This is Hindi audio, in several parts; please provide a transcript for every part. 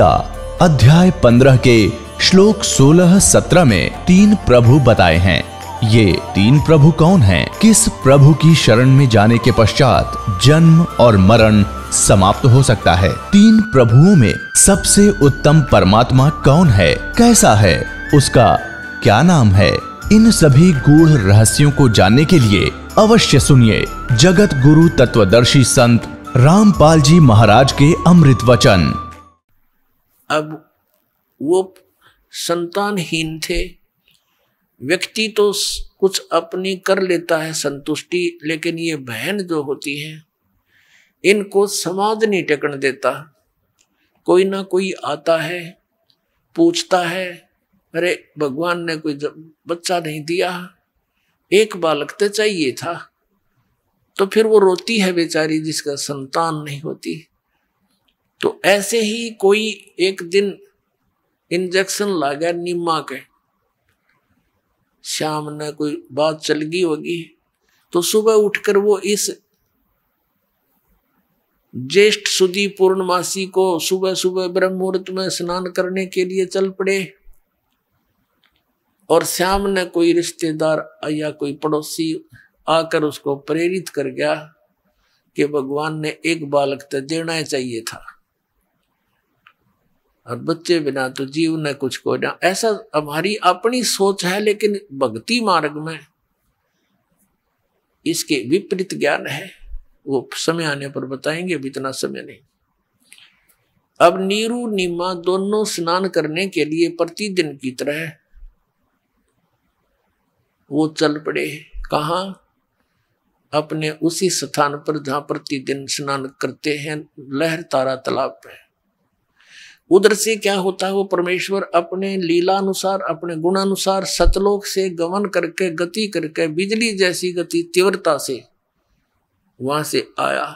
गीता अध्याय पंद्रह के श्लोक सोलह सत्रह में तीन प्रभु बताए हैं ये तीन प्रभु कौन हैं? किस प्रभु की शरण में जाने के पश्चात जन्म और मरण समाप्त हो सकता है तीन प्रभुओं में सबसे उत्तम परमात्मा कौन है कैसा है उसका क्या नाम है इन सभी गूढ़ रहस्यों को जानने के लिए अवश्य सुनिए जगत गुरु तत्वदर्शी संत रामपाल जी महाराज के अमृत वचन अब वो संतानहीन थे व्यक्ति तो कुछ अपनी कर लेता है संतुष्टि लेकिन ये बहन जो होती है इनको समाज नहीं टेकन देता कोई ना कोई आता है पूछता है अरे भगवान ने कोई बच्चा नहीं दिया एक बालक तो चाहिए था तो फिर वो रोती है बेचारी जिसका संतान नहीं होती तो ऐसे ही कोई एक दिन इंजेक्शन गया नीमा के शाम ने कोई बात चल गई होगी तो सुबह उठकर वो इस ज्येष्ठ सुधी पूर्णमासी को सुबह सुबह ब्रह्म मुहूर्त में स्नान करने के लिए चल पड़े और श्याम ने कोई रिश्तेदार या कोई पड़ोसी आकर उसको प्रेरित कर गया कि भगवान ने एक बालक तो देना चाहिए था और बच्चे बिना तो जीव न कुछ को ना ऐसा हमारी अपनी सोच है लेकिन भक्ति मार्ग में इसके विपरीत ज्ञान है वो समय आने पर बताएंगे अभी इतना समय नहीं अब नीरू नीमा दोनों स्नान करने के लिए प्रतिदिन की तरह वो चल पड़े कहा अपने उसी स्थान पर जहां प्रतिदिन स्नान करते हैं लहर तारा तालाब पे उधर से क्या होता है वो परमेश्वर अपने अनुसार अपने गुणानुसार सतलोक से गमन करके गति करके बिजली जैसी गति तीव्रता से वहां से आया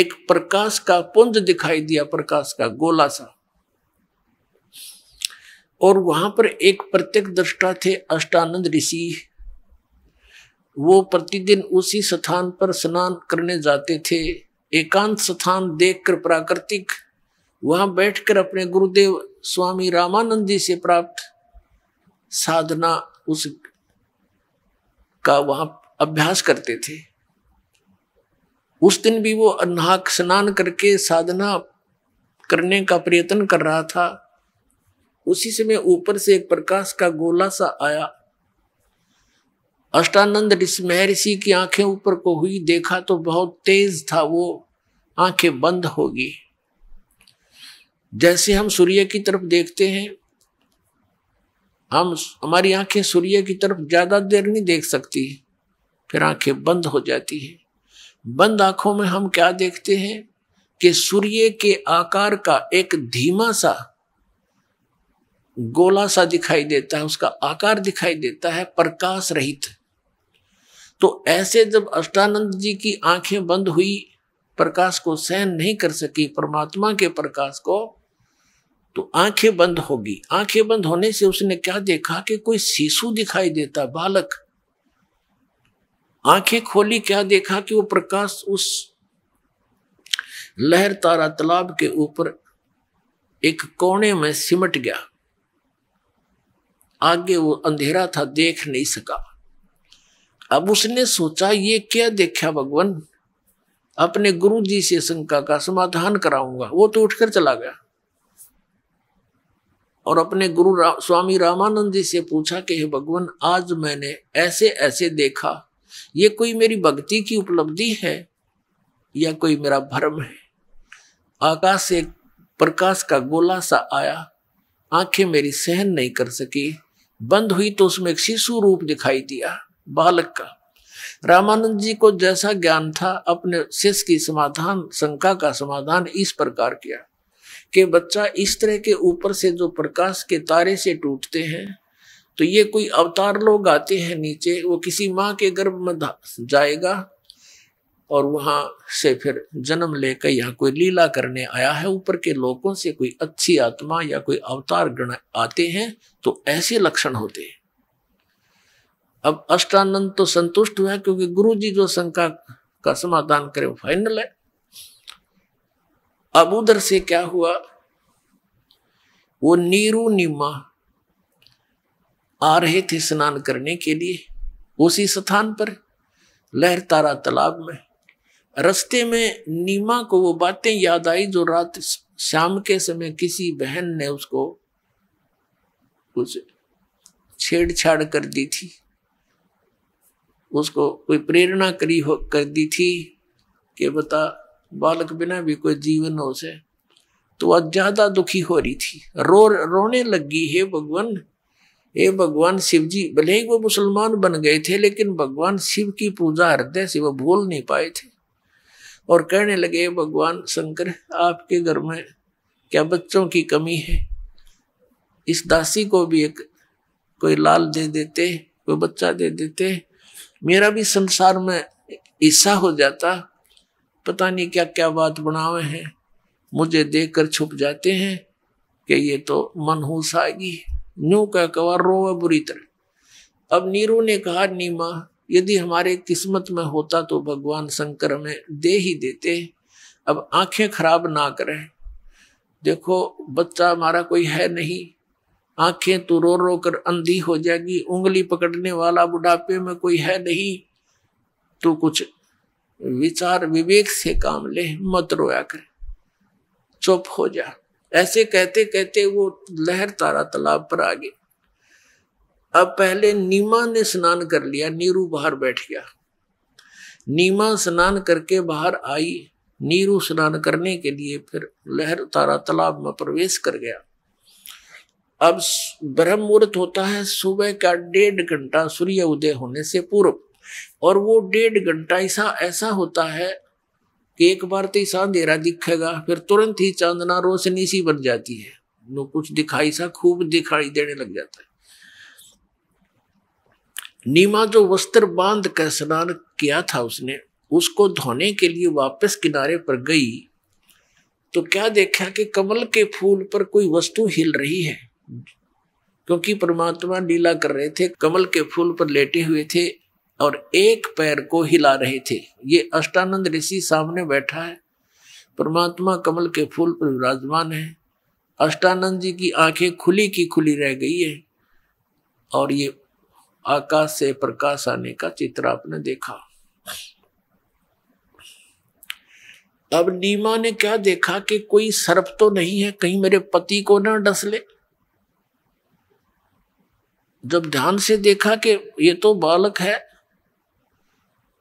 एक प्रकाश का पुंज दिखाई दिया प्रकाश का गोला सा और वहां पर एक प्रत्येक दृष्टा थे अष्टानंद ऋषि वो प्रतिदिन उसी स्थान पर स्नान करने जाते थे एकांत स्थान देखकर प्राकृतिक वहां बैठकर अपने गुरुदेव स्वामी रामानंद जी से प्राप्त साधना उस का वहां अभ्यास करते थे उस दिन भी वो अन्हाक स्नान करके साधना करने का प्रयत्न कर रहा था उसी समय ऊपर से एक प्रकाश का गोला सा आया अष्टानंद महर्षि की आंखें ऊपर को हुई देखा तो बहुत तेज था वो आंखें बंद होगी जैसे हम सूर्य की तरफ देखते हैं हम हमारी आंखें सूर्य की तरफ ज़्यादा देर नहीं देख सकती फिर आंखें बंद हो जाती हैं बंद आंखों में हम क्या देखते हैं कि सूर्य के आकार का एक धीमा सा गोला सा दिखाई देता है उसका आकार दिखाई देता है प्रकाश रहित तो ऐसे जब अष्टानंद जी की आंखें बंद हुई प्रकाश को सहन नहीं कर सकी परमात्मा के प्रकाश को तो आंखें बंद होगी आंखें बंद होने से उसने क्या देखा कि कोई शिशु दिखाई देता बालक आंखें खोली क्या देखा कि वो प्रकाश उस लहर तारा तालाब के ऊपर एक कोने में सिमट गया आगे वो अंधेरा था देख नहीं सका अब उसने सोचा ये क्या देखा भगवान अपने गुरु जी से शंका का समाधान कराऊंगा वो तो उठकर चला गया और अपने गुरु रा, स्वामी रामानंद जी से पूछा कि हे भगवान आज मैंने ऐसे ऐसे देखा ये कोई मेरी भक्ति की उपलब्धि है या कोई मेरा भ्रम है आकाश से प्रकाश का गोला सा आया आंखें मेरी सहन नहीं कर सकी बंद हुई तो उसमें एक शिशु रूप दिखाई दिया बालक का रामानंद जी को जैसा ज्ञान था अपने शिष्य की समाधान शंका का समाधान इस प्रकार किया कि बच्चा इस तरह के ऊपर से जो प्रकाश के तारे से टूटते हैं तो ये कोई अवतार लोग आते हैं नीचे वो किसी माँ के गर्भ में जाएगा और वहां से फिर जन्म लेकर यहाँ कोई लीला करने आया है ऊपर के लोगों से कोई अच्छी आत्मा या कोई अवतार गण आते हैं तो ऐसे लक्षण होते हैं अब अष्टानंद तो संतुष्ट हुआ क्योंकि गुरु जी जो शंका का समाधान करे वो फाइनल है अब उधर से क्या हुआ वो नीरू निमा आ रहे थे स्नान करने के लिए उसी स्थान पर लहर तारा तालाब में रस्ते में नीमा को वो बातें याद आई जो रात शाम के समय किसी बहन ने उसको कुछ छेड़छाड़ कर दी थी उसको कोई प्रेरणा करी हो कर दी थी कि बता बालक बिना भी कोई जीवन हो से तो वह ज्यादा दुखी हो रही थी रो रोने लगी हे भगवान हे भगवान शिव जी भले ही वो मुसलमान बन गए थे लेकिन भगवान शिव की पूजा हृदय से वो भूल नहीं पाए थे और कहने लगे भगवान शंकर आपके घर में क्या बच्चों की कमी है इस दासी को भी एक कोई लाल दे देते कोई बच्चा दे देते मेरा भी संसार में हिस्सा हो जाता पता नहीं क्या क्या बात बनावे हैं मुझे देख कर छुप जाते हैं कि ये तो मनहूस आएगी न्यू का कवा रोवे बुरी तरह अब नीरू ने कहा नीमा यदि हमारे किस्मत में होता तो भगवान शंकर हमें दे ही देते अब आंखें खराब ना करें देखो बच्चा हमारा कोई है नहीं आंखें तो रो रो कर अंधी हो जाएगी उंगली पकड़ने वाला बुढ़ापे में कोई है नहीं तो कुछ विचार विवेक से काम ले मत रोया कर चुप हो जा ऐसे कहते कहते वो लहर तारा तालाब पर आ गई अब पहले नीमा ने स्नान कर लिया नीरू बाहर बैठ गया नीमा स्नान करके बाहर आई नीरू स्नान करने के लिए फिर लहर तारा तालाब में प्रवेश कर गया अब ब्रह्म मुहूर्त होता है सुबह का डेढ़ घंटा सूर्य उदय होने से पूर्व और वो डेढ़ घंटा ऐसा ऐसा होता है कि एक बार तो ऐसा अंधेरा दिखेगा फिर तुरंत ही चांदना रोशनी सी बन जाती है नो कुछ दिखाई सा खूब दिखाई देने लग जाता है नीमा जो वस्त्र बांध कर स्नान किया था उसने उसको धोने के लिए वापस किनारे पर गई तो क्या देखा कि कमल के फूल पर कोई वस्तु हिल रही है क्योंकि परमात्मा लीला कर रहे थे कमल के फूल पर लेटे हुए थे और एक पैर को हिला रहे थे ये अष्टानंद ऋषि सामने बैठा है परमात्मा कमल के फूल पर विराजमान है अष्टानंद जी की आंखें खुली की खुली रह गई है और ये आकाश से प्रकाश आने का चित्र आपने देखा अब नीमा ने क्या देखा कि कोई सर्प तो नहीं है कहीं मेरे पति को ना डस ले जब ध्यान से देखा कि ये तो बालक है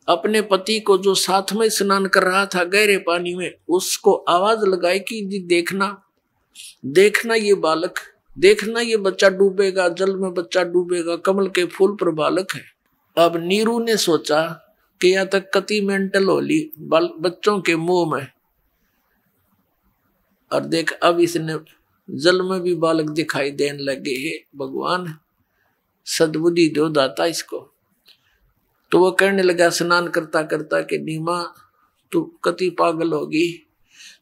अपने पति को जो साथ में स्नान कर रहा था गहरे पानी में उसको आवाज लगाई कि जी देखना देखना ये बालक देखना ये बच्चा डूबेगा जल में बच्चा डूबेगा कमल के फूल पर बालक है अब नीरू ने सोचा कि या तक तो कति मेंटल होली बच्चों के मुंह में और देख अब इसने जल में भी बालक दिखाई देने लगे हे भगवान सदबुद्धि दो दाता इसको तो वह कहने लगा स्नान करता करता कि नीमा तू कति पागल होगी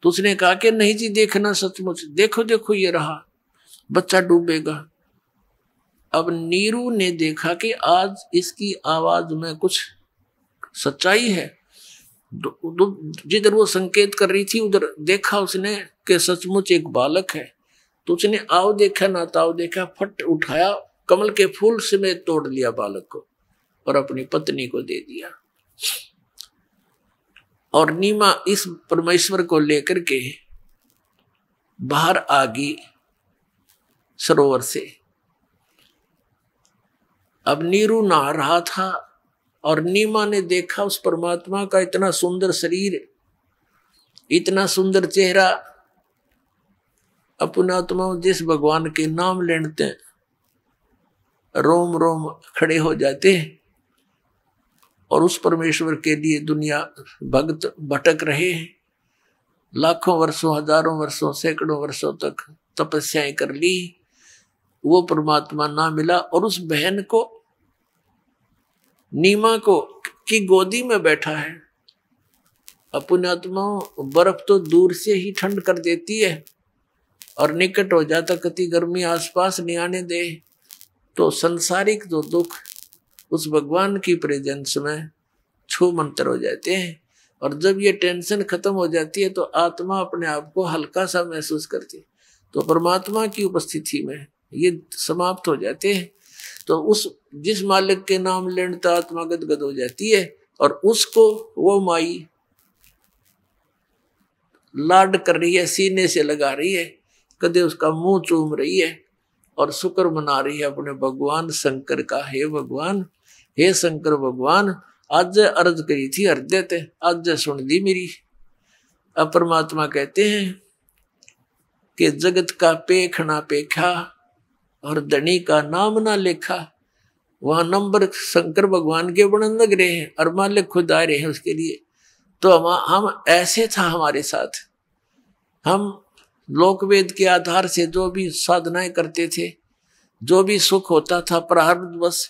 तो उसने कहा कि नहीं जी देखना सचमुच देखो देखो ये रहा बच्चा डूबेगा अब नीरू ने देखा कि आज इसकी आवाज में कुछ सच्चाई है जिधर वो संकेत कर रही थी उधर देखा उसने कि सचमुच एक बालक है तो उसने आओ देखा ना ताओ तो देखा फट उठाया कमल के फूल समेत तोड़ लिया बालक को और अपनी पत्नी को दे दिया और नीमा इस परमेश्वर को लेकर के बाहर आ गई सरोवर से अब नीरू नहा रहा था और नीमा ने देखा उस परमात्मा का इतना सुंदर शरीर इतना सुंदर चेहरा अपनात्मा आत्मा जिस भगवान के नाम लेते रोम रोम खड़े हो जाते हैं और उस परमेश्वर के लिए दुनिया भक्त भटक रहे हैं लाखों वर्षों हजारों वर्षों सैकड़ों वर्षों तक तपस्याएं कर ली वो परमात्मा ना मिला और उस बहन को नीमा को की गोदी में बैठा है अपुणात्मा बर्फ तो दूर से ही ठंड कर देती है और निकट हो जाता कति गर्मी आसपास नहीं आने दे तो संसारिक जो दुख उस भगवान की प्रेजेंस में छो मंत्र हो जाते हैं और जब ये टेंशन खत्म हो जाती है तो आत्मा अपने आप को हल्का सा महसूस करती है तो परमात्मा की उपस्थिति में ये समाप्त हो जाते हैं तो उस जिस मालिक के नाम लेणता आत्मा गदगद हो जाती है और उसको वो माई लाड कर रही है सीने से लगा रही है कदे उसका मुंह चूम रही है और शुक्र मना रही है अपने भगवान शंकर का हे भगवान हे शंकर भगवान आज अर्ज करी थी हृदय ते आज सुन दी मेरी अब परमात्मा कहते हैं कि जगत का पेख ना पेखा और धनी का नाम ना लेखा वह नंबर शंकर भगवान के वर्णन लग रहे हैं और मालिक खुद आ रहे हैं उसके लिए तो हम हम ऐसे था हमारे साथ हम लोक वेद के आधार से जो भी साधनाएं करते थे जो भी सुख होता था प्रारब्ध बस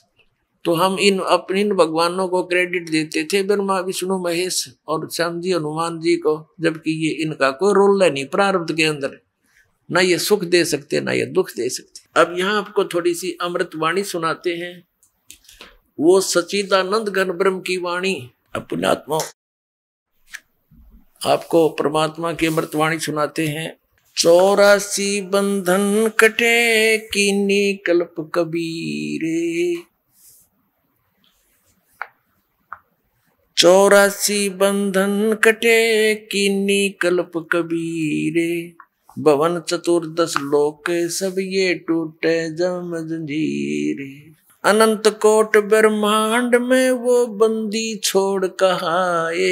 तो हम इन अपने इन भगवानों को क्रेडिट देते थे ब्रह्मा विष्णु महेश और श्याम जी हनुमान जी को जबकि ये इनका कोई रोल है नहीं प्रारब्ध के अंदर ना ये सुख दे सकते ना ये दुख दे सकते अब यहाँ आपको थोड़ी सी अमृत वाणी सुनाते हैं वो सचिदानंद घन ब्रह्म की वाणी आत्मा आपको परमात्मा की अमृत वाणी सुनाते हैं चौरासी बंधन कटे की कल्प कबीरे चौरासी बंधन कटे की कल्प कबीरे भवन चतुर्दश लोके सब ये टूटे जम जंजीरे अनंत कोट ब्रह्मांड में वो बंदी छोड़ कहाए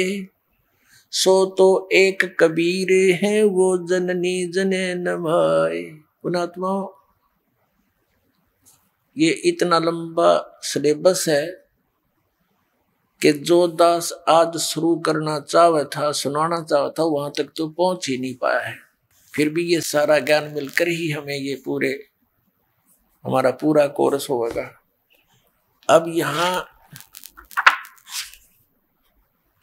सो तो एक कबीरे हैं वो जननी जने नभाए पुणात्मा ये इतना लंबा सिलेबस है कि जो दास आज शुरू करना चाहे था सुनाना चाहे था वहां तक तो पहुंच ही नहीं पाया है फिर भी ये सारा ज्ञान मिलकर ही हमें ये पूरे हमारा पूरा कोर्स होगा अब यहाँ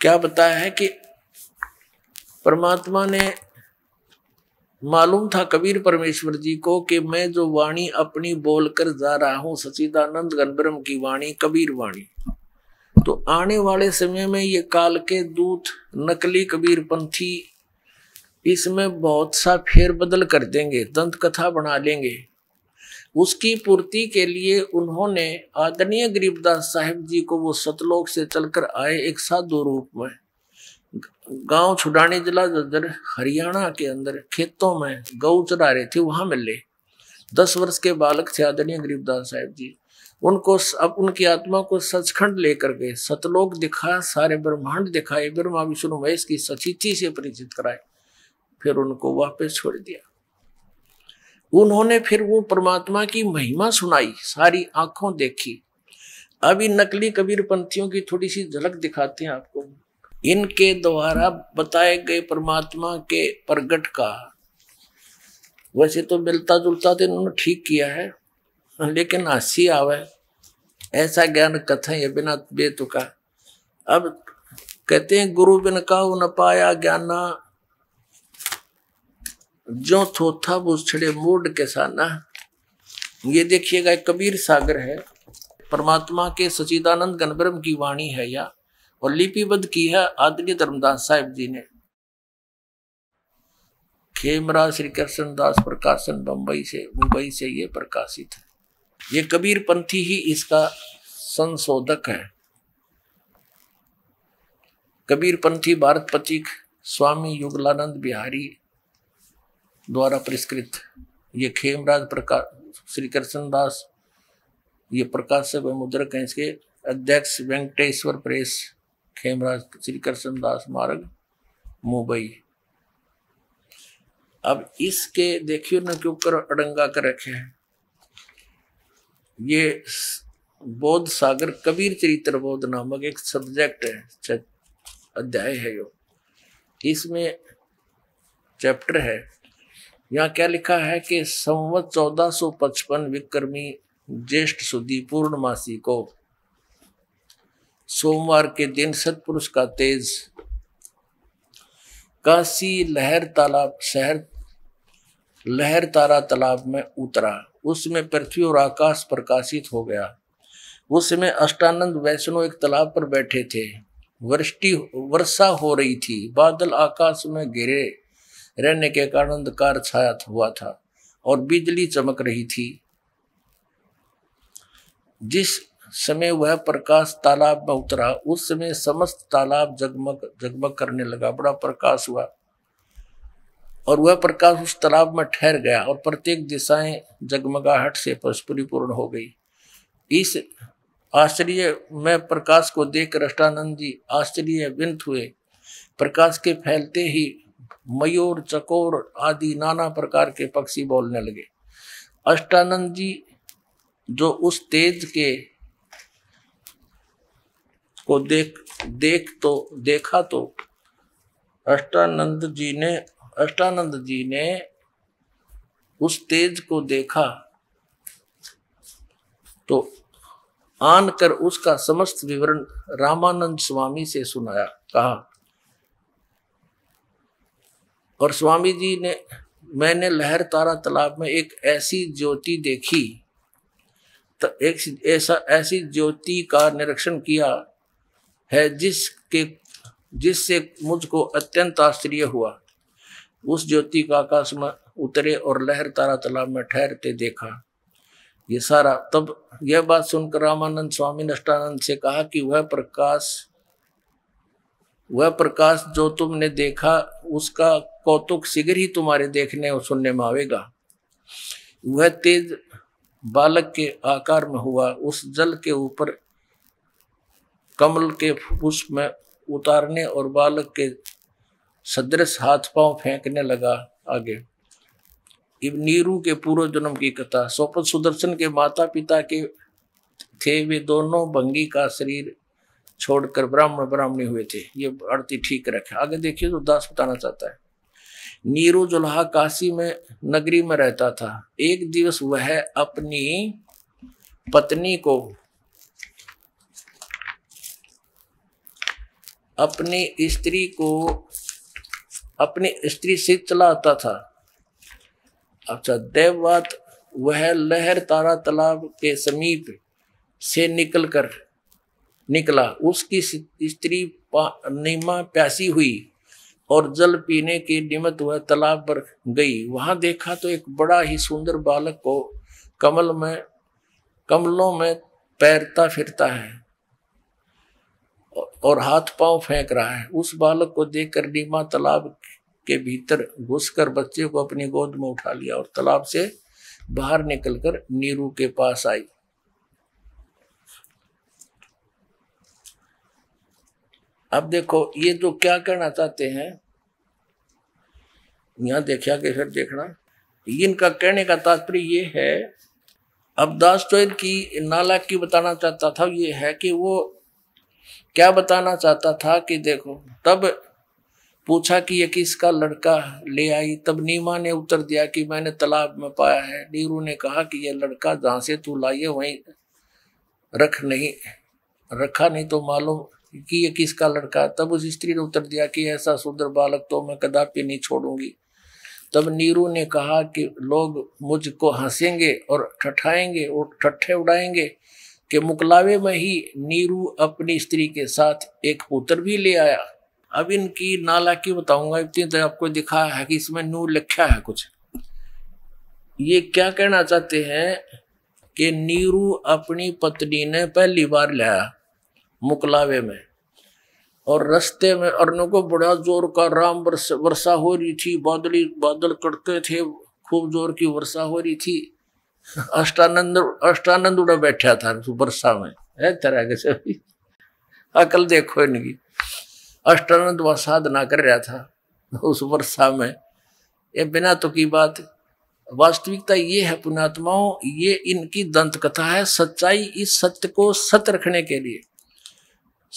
क्या बताया है कि परमात्मा ने मालूम था कबीर परमेश्वर जी को कि मैं जो वाणी अपनी बोलकर जा रहा हूँ सचिदानंद गणब्रम की वाणी कबीर वाणी तो आने वाले समय में ये काल के दूत नकली कबीरपंथी इसमें बहुत सा फेर बदल कर देंगे दंत कथा बना लेंगे उसकी पूर्ति के लिए उन्होंने आदरणीय गरीबदास साहेब जी को वो सतलोक से चलकर आए एक साधु रूप में गांव छुड़ाने जिला जदर हरियाणा के अंदर खेतों में गऊ चरा रहे थे वहां मिले दस वर्ष के बालक थे आदरणीय गरीबदास साहेब जी उनको अब उनकी आत्मा को सचखंड लेकर गए सतलोक दिखा सारे ब्रह्मांड दिखाए ब्रह्मा विष्णु महेश की सचिति से परिचित कराए फिर उनको वापस छोड़ दिया उन्होंने फिर वो परमात्मा की महिमा सुनाई सारी आंखों देखी अभी नकली कबीर पंथियों की थोड़ी सी झलक दिखाते हैं आपको इनके द्वारा बताए गए परमात्मा के प्रगट का वैसे तो मिलता जुलता तो इन्होंने ठीक किया है लेकिन हंसी आवे ऐसा ज्ञान कथा है बिना बेतुका अब कहते हैं गुरु बिन काहू न पाया ज्ञाना जो थोथा छड़े मूड के साना ये देखिएगा कबीर सागर है परमात्मा के सचिदानंद गणब्रम की वाणी है या और लिपिबद्ध की है आदरणीय धर्मदास साहेब जी ने खेमरा श्री कृष्णदास प्रकाशन बम्बई से मुंबई से ये प्रकाशित है ये कबीरपंथी ही इसका संशोधक है कबीरपंथी भारत पथिक स्वामी युगलानंद बिहारी द्वारा परिष्कृत ये खेमराज प्रकाश श्री कृष्ण दास ये प्रकाश से मुद्रक हैं इसके अध्यक्ष वेंकटेश्वर प्रेस खेमराज श्री कृष्ण दास मार्ग मुंबई अब इसके देखियो ना क्यों कर अड़ंगा कर रखे हैं ये बोध सागर कबीर चरित्र बोध नामक एक सब्जेक्ट है अध्याय है यो इसमें चैप्टर है यहाँ क्या लिखा है कि संवत चौदह सौ पचपन विक्रमी ज्येष्ठ सुधी पूर्णमासी को सोमवार के दिन सतपुरुष का तेज काशी लहर तालाब शहर लहर तारा तालाब में उतरा उस समय पृथ्वी और आकाश प्रकाशित हो गया उस समय अष्टानंद वैष्णो एक तालाब पर बैठे थे वृष्टि वर्षा हो रही थी बादल आकाश में घिरे रहने के कारण अंधकार छाया हुआ था और बिजली चमक रही थी जिस समय वह प्रकाश तालाब में उतरा उस समय समस्त तालाब जगमग जगमग करने लगा बड़ा प्रकाश हुआ और वह प्रकाश उस तालाब में ठहर गया और प्रत्येक दिशाएं जगमगाहट से परिपूर्ण हो गई इस आश्चर्य में प्रकाश को देख रष्टानंद जी आश्चर्य विंत हुए प्रकाश के फैलते ही मयूर चकोर आदि नाना प्रकार के पक्षी बोलने लगे अष्टानंद जी जो उस तेज के को देख देख तो देखा तो अष्टानंद जी ने अष्टानंद जी ने उस तेज को देखा तो आन कर उसका समस्त विवरण रामानंद स्वामी से सुनाया कहा और स्वामी जी ने मैंने लहर तारा तालाब में एक ऐसी ज्योति देखी तो एक ऐसा ऐसी ज्योति का निरीक्षण किया है जिसके जिससे मुझको अत्यंत आश्चर्य हुआ उस ज्योति का आकाश में उतरे और लहर तारा तालाब में ठहरते देखा ये सारा तब यह बात सुनकर रामानंद स्वामी नष्टानंद से कहा कि वह प्रकाश वह प्रकाश जो तुमने देखा उसका कौतुक शीघ्र ही तुम्हारे देखने और सुनने में आवेगा वह तेज बालक के आकार में हुआ उस जल के ऊपर कमल के पुष्प में उतारने और बालक के सदृश हाथ पांव फेंकने लगा आगे नीरू के पूर्व जन्म की कथा सोपत सुदर्शन के माता पिता के थे वे दोनों बंगी का शरीर छोड़कर ब्राह्मण ब्राह्मणी हुए थे ये आरती ठीक रखे आगे देखिए तो दास बताना चाहता है नीरू जुल्हा काशी में नगरी में रहता था एक दिवस वह अपनी पत्नी को अपनी स्त्री को अपनी स्त्री से चलाता था अच्छा देववात वह लहर तारा तालाब के समीप से निकलकर निकला उसकी स्त्री नीमा प्यासी हुई और जल पीने के निमित्त वह तालाब पर गई वहां देखा तो एक बड़ा ही सुंदर बालक को कमल में कमलों में पैरता फिरता है और हाथ पांव फेंक रहा है उस बालक को देखकर नीमा तालाब के भीतर घुसकर बच्चे को अपनी गोद में उठा लिया और तालाब से बाहर निकलकर नीरू के पास आई अब देखो ये तो क्या कहना चाहते हैं यहां देखा कि फिर देखना इनका कहने का तात्पर्य ये है अब दास तो की नालायक की बताना चाहता था ये है कि वो क्या बताना चाहता था कि देखो तब पूछा कि ये किसका लड़का ले आई तब नीमा ने उत्तर दिया कि मैंने तालाब में पाया है नीरू ने कहा कि यह लड़का जहाँ से तू लाइए वहीं रख नहीं रखा नहीं तो मालूम कि ये किसका लड़का तब उस स्त्री ने उत्तर दिया कि ऐसा सुंदर बालक तो मैं कदापि नहीं छोड़ूंगी तब नीरू ने कहा कि लोग मुझको हंसेंगे और ठठाएंगे और ठट्ठे उड़ाएंगे कि मुकलावे में ही नीरू अपनी स्त्री के साथ एक पुत्र भी ले आया अब इनकी नाला की बताऊंगा इतनी तो आपको दिखा है कि इसमें नू लिखा है कुछ ये क्या कहना चाहते हैं कि नीरू अपनी पत्नी ने पहली बार लाया मुकलावे में और रस्ते में अरनों को बड़ा जोर का राम वर्षा हो रही थी बादली बादल कटते थे खूब जोर की वर्षा हो रही थी अष्टानंद अष्टानंद उड़ा बैठा था बरसा में है तरह के सभी अकल देखो इनकी अष्टानंद वह साधना कर रहा था उस वर्षा में ये बिना तो की बात वास्तविकता ये है पुणात्माओं ये इनकी दंत कथा है सच्चाई इस सत्य को सत्य रखने के लिए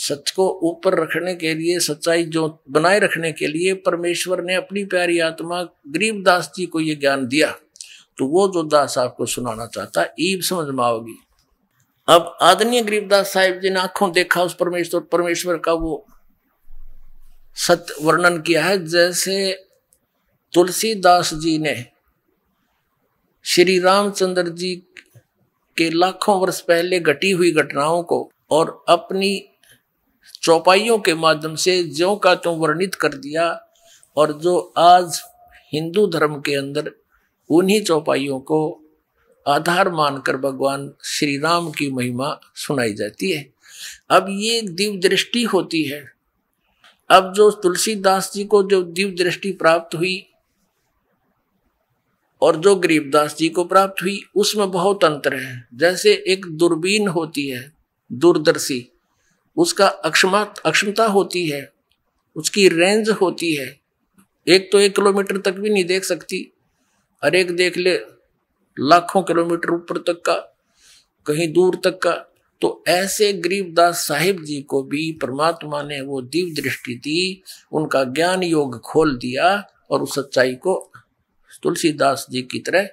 सच को ऊपर रखने के लिए सच्चाई जो बनाए रखने के लिए परमेश्वर ने अपनी प्यारी आत्मा गरीबदास जी को ये ज्ञान दिया तो वो जो दास आपको सुनाना चाहता ईब समझ में आओगी अब आदरणीय गरीबदास साहिब जी ने आंखों देखा उस परमेश्वर परमेश्वर का वो सत्य वर्णन किया है जैसे तुलसीदास जी ने श्री रामचंद्र जी के लाखों वर्ष पहले घटी हुई घटनाओं को और अपनी चौपाइयों के माध्यम से ज्यो का त्यों वर्णित कर दिया और जो आज हिंदू धर्म के अंदर उन्हीं चौपाइयों को आधार मानकर भगवान श्री राम की महिमा सुनाई जाती है अब ये दिव्य दृष्टि होती है अब जो तुलसीदास जी को जो दिव्य दृष्टि प्राप्त हुई और जो गरीबदास जी को प्राप्त हुई उसमें बहुत अंतर है जैसे एक दूरबीन होती है दूरदर्शी उसका अक्षमा अक्षमता होती है उसकी रेंज होती है एक तो एक किलोमीटर तक भी नहीं देख सकती हर एक देख ले लाखों किलोमीटर ऊपर तक का कहीं दूर तक का तो ऐसे गरीबदास साहिब जी को भी परमात्मा ने वो दिव्य दृष्टि दी उनका ज्ञान योग खोल दिया और उस सच्चाई को तुलसीदास जी की तरह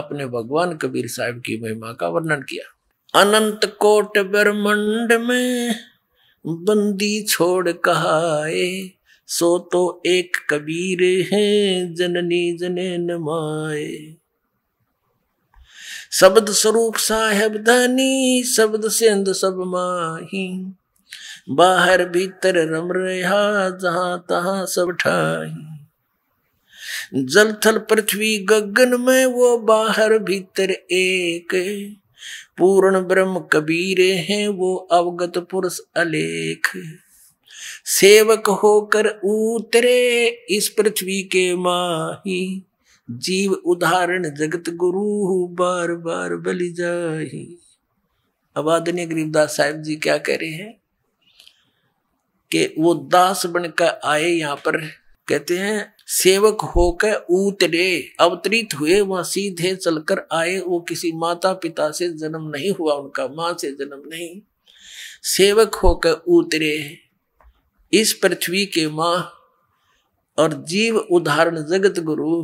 अपने भगवान कबीर साहिब की महिमा का वर्णन किया अनंत कोट ब्रह्मंड में बंदी छोड़ कहा सो तो एक कबीर है जननी जने नमाए शब्द स्वरूप साहेब धनी शब्द सिंध सब माही बाहर भीतर रम रहा जहां तहां सब ठाही जल थल पृथ्वी गगन में वो बाहर भीतर एक पूर्ण ब्रह्म कबीर हैं वो अवगत पुरुष अलेख सेवक होकर उतरे इस पृथ्वी के माही जीव उदाहरण जगत गुरु बार बार बलि जाही अब आदनीय गरीबदास साहब जी क्या कह रहे हैं कि वो दास बनकर आए यहाँ पर कहते हैं सेवक होकर उतरे अवतरित हुए वहां सीधे चलकर आए वो किसी माता पिता से जन्म नहीं हुआ उनका माँ से जन्म नहीं सेवक होकर उतरे इस पृथ्वी के माँ और जीव उदाहरण जगत गुरु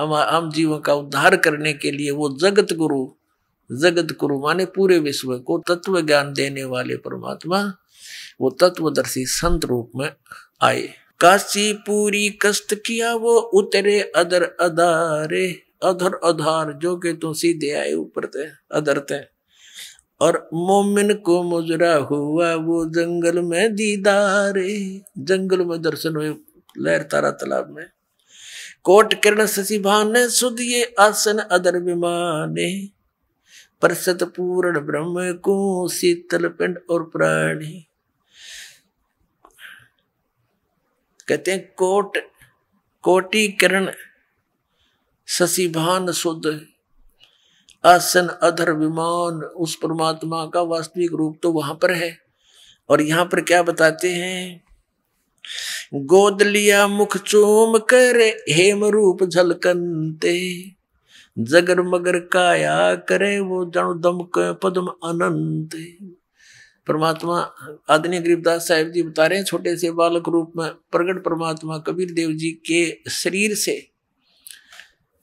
हम जीवों का उद्धार करने के लिए वो जगत गुरु जगत गुरु माने पूरे विश्व को तत्व ज्ञान देने वाले परमात्मा वो तत्वदर्शी संत रूप में आए काशी पूरी कष्ट किया वो उतरे अदर अदारे अधर अधार जो के तो सीधे आए ऊपर थे अदर और मोमिन को मुजरा हुआ वो जंगल में दीदारे जंगल में दर्शन हुए लहर तारा तालाब में कोट किरण शशि भान सुदिये आसन अदर विमान परसत पूर्ण ब्रह्म को शीतल पिंड और प्राणी कहते हैं कोट कोटि किरण शशि भान सुध आसन अधर विमान उस परमात्मा का वास्तविक रूप तो वहां पर है और यहाँ पर क्या बताते हैं गोदलिया मुख चूम कर हेम रूप झलकनते जगर मगर काया करे वो जन दम पदम अनंत परमात्मा आदनी गरीबदास साहेब जी बता रहे हैं छोटे से बालक रूप में प्रगट परमात्मा कबीर देव जी के शरीर से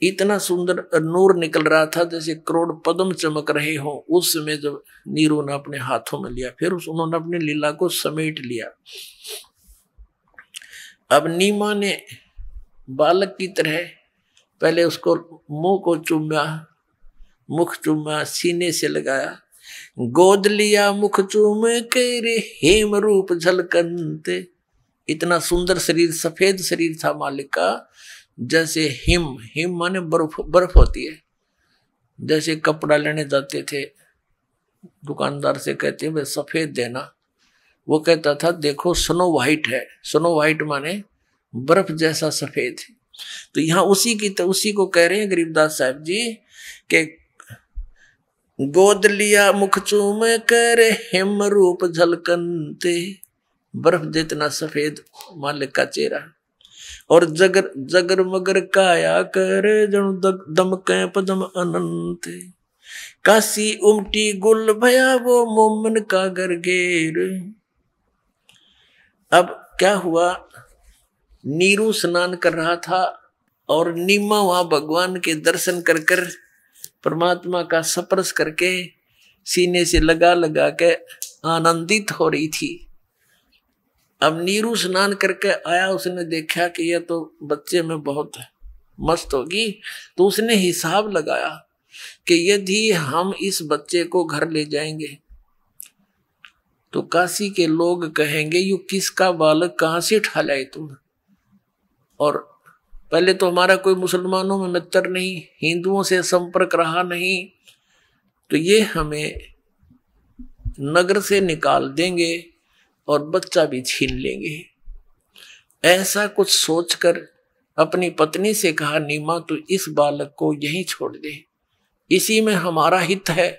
इतना सुंदर नूर निकल रहा था जैसे करोड़ पदम चमक रहे हो उस समय जब नीरू ने अपने हाथों में लिया फिर उस उन्होंने अपनी लीला को समेट लिया अब नीमा ने बालक की तरह पहले उसको मुंह को चुमा मुख चुमा सीने से लगाया गोद लिया मुख चूम के रे हेम रूप झलकंते इतना सुंदर शरीर सफेद शरीर था मालिक का जैसे हिम हिम माने बर्फ बर्फ होती है जैसे कपड़ा लेने जाते थे दुकानदार से कहते भाई सफ़ेद देना वो कहता था देखो स्नो वाइट है स्नो वाइट माने बर्फ जैसा सफ़ेद है तो यहाँ उसी की तो उसी को कह रहे हैं गरीबदास साहब जी के गोद लिया मुख चूम कर हिम रूप झलकनते बर्फ जितना सफ़ेद मालिक का चेहरा और जगर जगर मगर काया कर जनु दमके पदम अनंत काशी उमटी गुल भया वो मोमन का गरगेर अब क्या हुआ नीरू स्नान कर रहा था और नीमा वहां भगवान के दर्शन कर कर परमात्मा का सपरस करके सीने से लगा लगा के आनंदित हो रही थी अब नीरू स्नान करके आया उसने देखा कि यह तो बच्चे में बहुत है मस्त होगी तो उसने हिसाब लगाया कि यदि हम इस बच्चे को घर ले जाएंगे तो काशी के लोग कहेंगे यू किसका बालक कहाँ से ठा लाए तुम और पहले तो हमारा कोई मुसलमानों में मित्र नहीं हिंदुओं से संपर्क रहा नहीं तो ये हमें नगर से निकाल देंगे और बच्चा भी छीन लेंगे ऐसा कुछ सोचकर अपनी पत्नी से कहा नीमा तू इस बालक को यहीं छोड़ दे इसी में हमारा हित है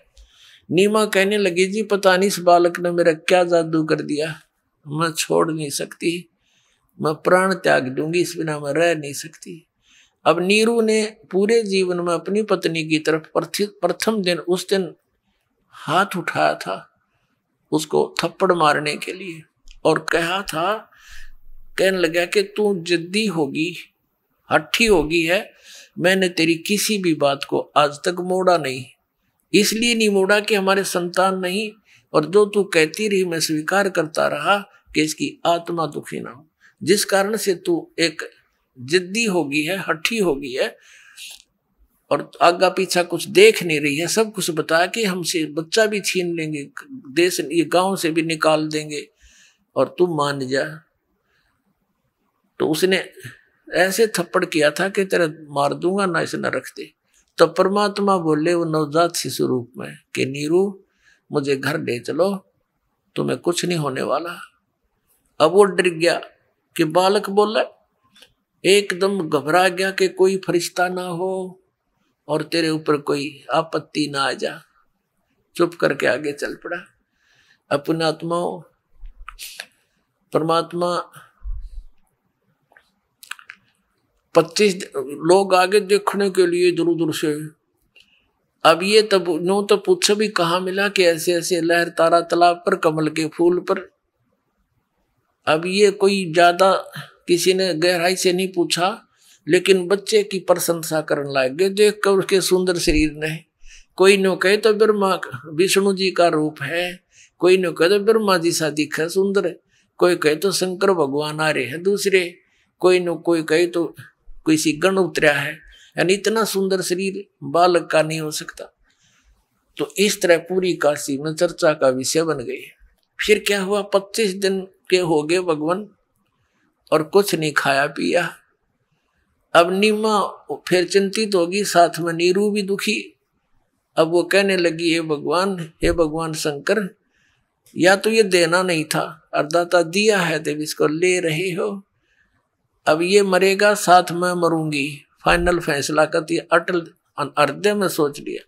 नीमा कहने लगी जी पता नहीं इस बालक ने मेरा क्या जादू कर दिया मैं छोड़ नहीं सकती मैं प्राण त्याग दूंगी इस बिना मैं रह नहीं सकती अब नीरू ने पूरे जीवन में अपनी पत्नी की तरफ प्रथम दिन उस दिन हाथ उठाया था उसको थप्पड़ मारने के लिए और कहा था कहने लगा कि तू जिद्दी होगी हट्ठी होगी है मैंने तेरी किसी भी बात को आज तक मोड़ा नहीं इसलिए नहीं मोड़ा कि हमारे संतान नहीं और जो तू कहती रही मैं स्वीकार करता रहा कि इसकी आत्मा दुखी ना हो जिस कारण से तू एक जिद्दी होगी है हट्ठी होगी है और आगा पीछा कुछ देख नहीं रही है सब कुछ बताया कि हमसे बच्चा भी छीन लेंगे देश ये गांव से भी निकाल देंगे और तू मान जा तो उसने ऐसे थप्पड़ किया था कि तेरा मार दूंगा ना इसे न रख दे तो परमात्मा बोले वो नवजात शिशु रूप में कि नीरू मुझे घर ले चलो तुम्हें कुछ नहीं होने वाला अब वो डर गया कि बालक बोला एकदम घबरा गया कि कोई फरिश्ता ना हो और तेरे ऊपर कोई आपत्ति ना आ जा चुप करके आगे चल पड़ा अपना आत्माओं परमात्मा पच्चीस लोग आगे देखने के लिए दूर दूर से अब ये तब नो तो पूछ भी कहा मिला कि ऐसे ऐसे लहर तारा तालाब पर कमल के फूल पर अब ये कोई ज्यादा किसी ने गहराई से नहीं पूछा लेकिन बच्चे की प्रशंसा करने लायक गए देख कर उसके सुंदर शरीर ने कोई न कहे तो ब्रह्मा विष्णु जी का रूप है कोई न कहे तो ब्रह्मा जी सा दिख है सुंदर कोई कहे तो शंकर भगवान आ रहे हैं दूसरे कोई न कोई कहे तो किसी गण उतरा है यानी इतना सुंदर शरीर बालक का नहीं हो सकता तो इस तरह पूरी काशी में चर्चा का विषय बन गई फिर क्या हुआ पच्चीस दिन के हो गए भगवान और कुछ नहीं खाया पिया अब नीमा फिर चिंतित होगी साथ में नीरू भी दुखी अब वो कहने लगी हे भगवान हे भगवान शंकर या तो ये देना नहीं था अर्दाता दिया है देव इसको ले रहे हो अब ये मरेगा साथ में मरूंगी फाइनल फैसला करती तो अटल अर्दे में सोच लिया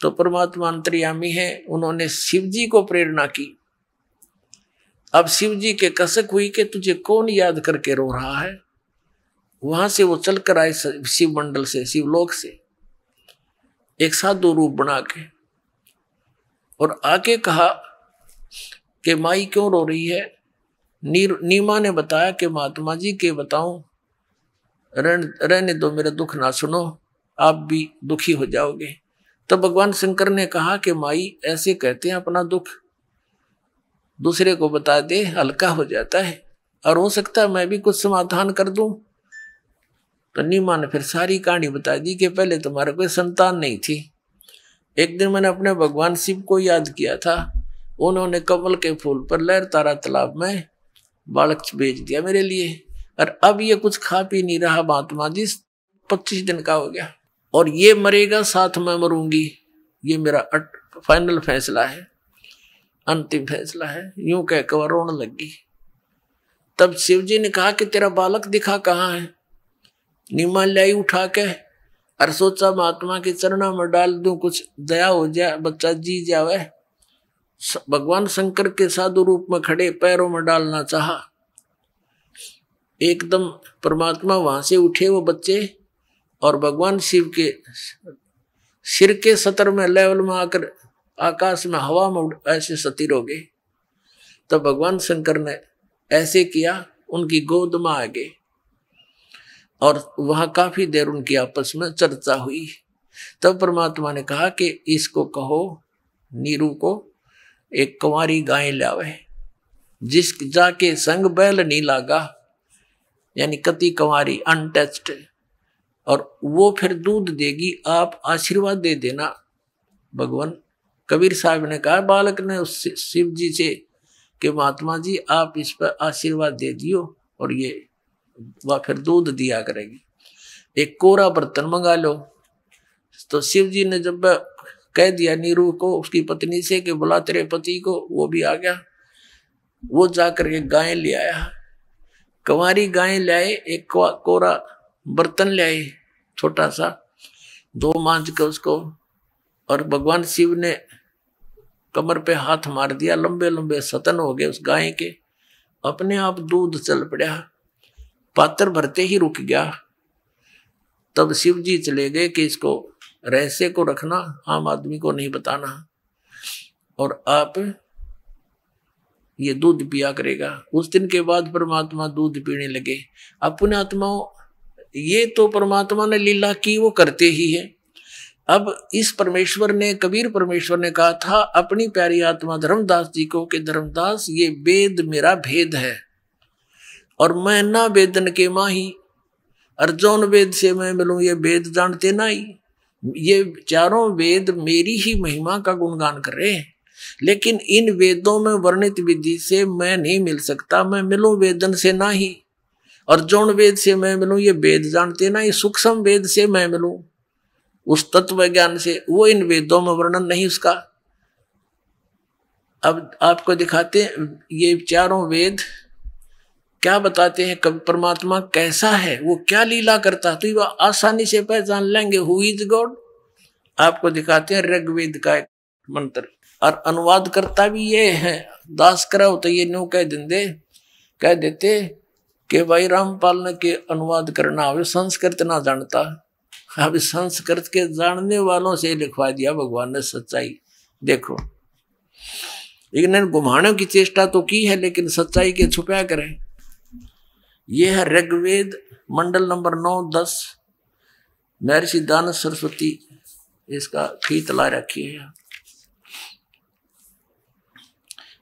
तो परमात्मा अंतर्यामी है उन्होंने शिव जी को प्रेरणा की अब शिव जी के कसक हुई कि तुझे कौन याद करके रो रहा है वहां से वो चल कर आए शिव मंडल से शिवलोक से एक साधु रूप बना के और आके कहा कि माई क्यों रो रही है नीर नीमा ने बताया कि महात्मा जी के बताऊं रहन रहने दो मेरा दुख ना सुनो आप भी दुखी हो जाओगे तब भगवान शंकर ने कहा कि माई ऐसे कहते हैं अपना दुख दूसरे को बता दे हल्का हो जाता है और हो सकता है मैं भी कुछ समाधान कर दूं तो नीमा ने फिर सारी कहानी बता दी कि पहले तुम्हारे कोई संतान नहीं थी एक दिन मैंने अपने भगवान शिव को याद किया था उन्होंने कमल के फूल पर लहर तारा तालाब में बालक भेज दिया मेरे लिए और अब ये कुछ खा पी नहीं रहा महात्मा जी पच्चीस दिन का हो गया और ये मरेगा साथ में मरूंगी ये मेरा अट, फाइनल फैसला है अंतिम फैसला है यूं कहकर रोने लगी तब शिव जी ने कहा कि तेरा बालक दिखा कहाँ है नीमा लाई उठा के और सोचा महात्मा के चरणा में डाल दू कुछ दया हो जाए बच्चा जी जावे भगवान शंकर के साधु रूप में खड़े पैरों में डालना चाह एकदम परमात्मा वहां से उठे वो बच्चे और भगवान शिव के सिर के सतर में लेवल में आकर आकाश में हवा में ऐसे सतीर हो गए तब भगवान शंकर ने ऐसे किया उनकी गोद में आ गए और वहाँ काफी देर उनकी आपस में चर्चा हुई तब परमात्मा ने कहा कि इसको कहो नीरू को एक कुंवारी गाय लावे जिस जाके संग बैल नहीं लागा यानी कति कुंवारी अनटच्ड और वो फिर दूध देगी आप आशीर्वाद दे देना भगवान कबीर साहब ने कहा बालक ने उस शिव जी से कि महात्मा जी आप इस पर आशीर्वाद दे दियो और ये व फिर दूध दिया करेगी एक कोरा बर्तन मंगा लो तो शिव जी ने जब कह दिया नीरू को उसकी पत्नी से कि बुला तेरे पति को वो भी आ गया वो जा करके गाय ले आया कंवारी गाय ले आए एक कोरा बर्तन ले आए छोटा सा दो मांझ के उसको और भगवान शिव ने कमर पे हाथ मार दिया लंबे लंबे सतन हो गए उस गाय के अपने आप दूध चल पड़ा पात्र भरते ही रुक गया तब शिव जी चले गए कि इसको रहस्य को रखना आम आदमी को नहीं बताना और आप ये दूध पिया करेगा उस दिन के बाद परमात्मा दूध पीने लगे अपने आत्माओं ये तो परमात्मा ने लीला की वो करते ही है अब इस परमेश्वर ने कबीर परमेश्वर ने कहा था अपनी प्यारी आत्मा धर्मदास जी को कि धर्मदास ये वेद मेरा भेद है और मैं ना वेदन के माही अर्जुन वेद से मैं मिलूं ये वेद जानते ना ही ये चारों वेद मेरी ही महिमा का गुणगान कर रहे हैं लेकिन इन वेदों में वर्णित विधि से मैं नहीं मिल सकता मैं मिलूं वेदन से ना ही और जौन वेद से मैं मिलूं ये वेद जानते ना ये सूक्ष्म वेद से मैं मिलूं उस तत्व ज्ञान से वो इन वेदों में वर्णन नहीं उसका अब आपको दिखाते ये चारों वेद क्या बताते हैं कब परमात्मा कैसा है वो क्या लीला करता है तो वह आसानी से पहचान लेंगे हु इज गॉड आपको दिखाते हैं ऋग्वेद का एक मंत्र और अनुवाद करता भी ये है दास कराओ तो ये नो कह दे कह देते कि भाई रामपाल ने के अनुवाद करना अभी संस्कृत ना जानता अभी संस्कृत के जानने वालों से लिखवा दिया भगवान ने सच्चाई देखो लेकिन घुमाने की चेष्टा तो की है लेकिन सच्चाई के छुपया करें यह है ऋग्वेद मंडल नंबर नौ दस महर्षि दान सरस्वती इसका खीत ला रखी है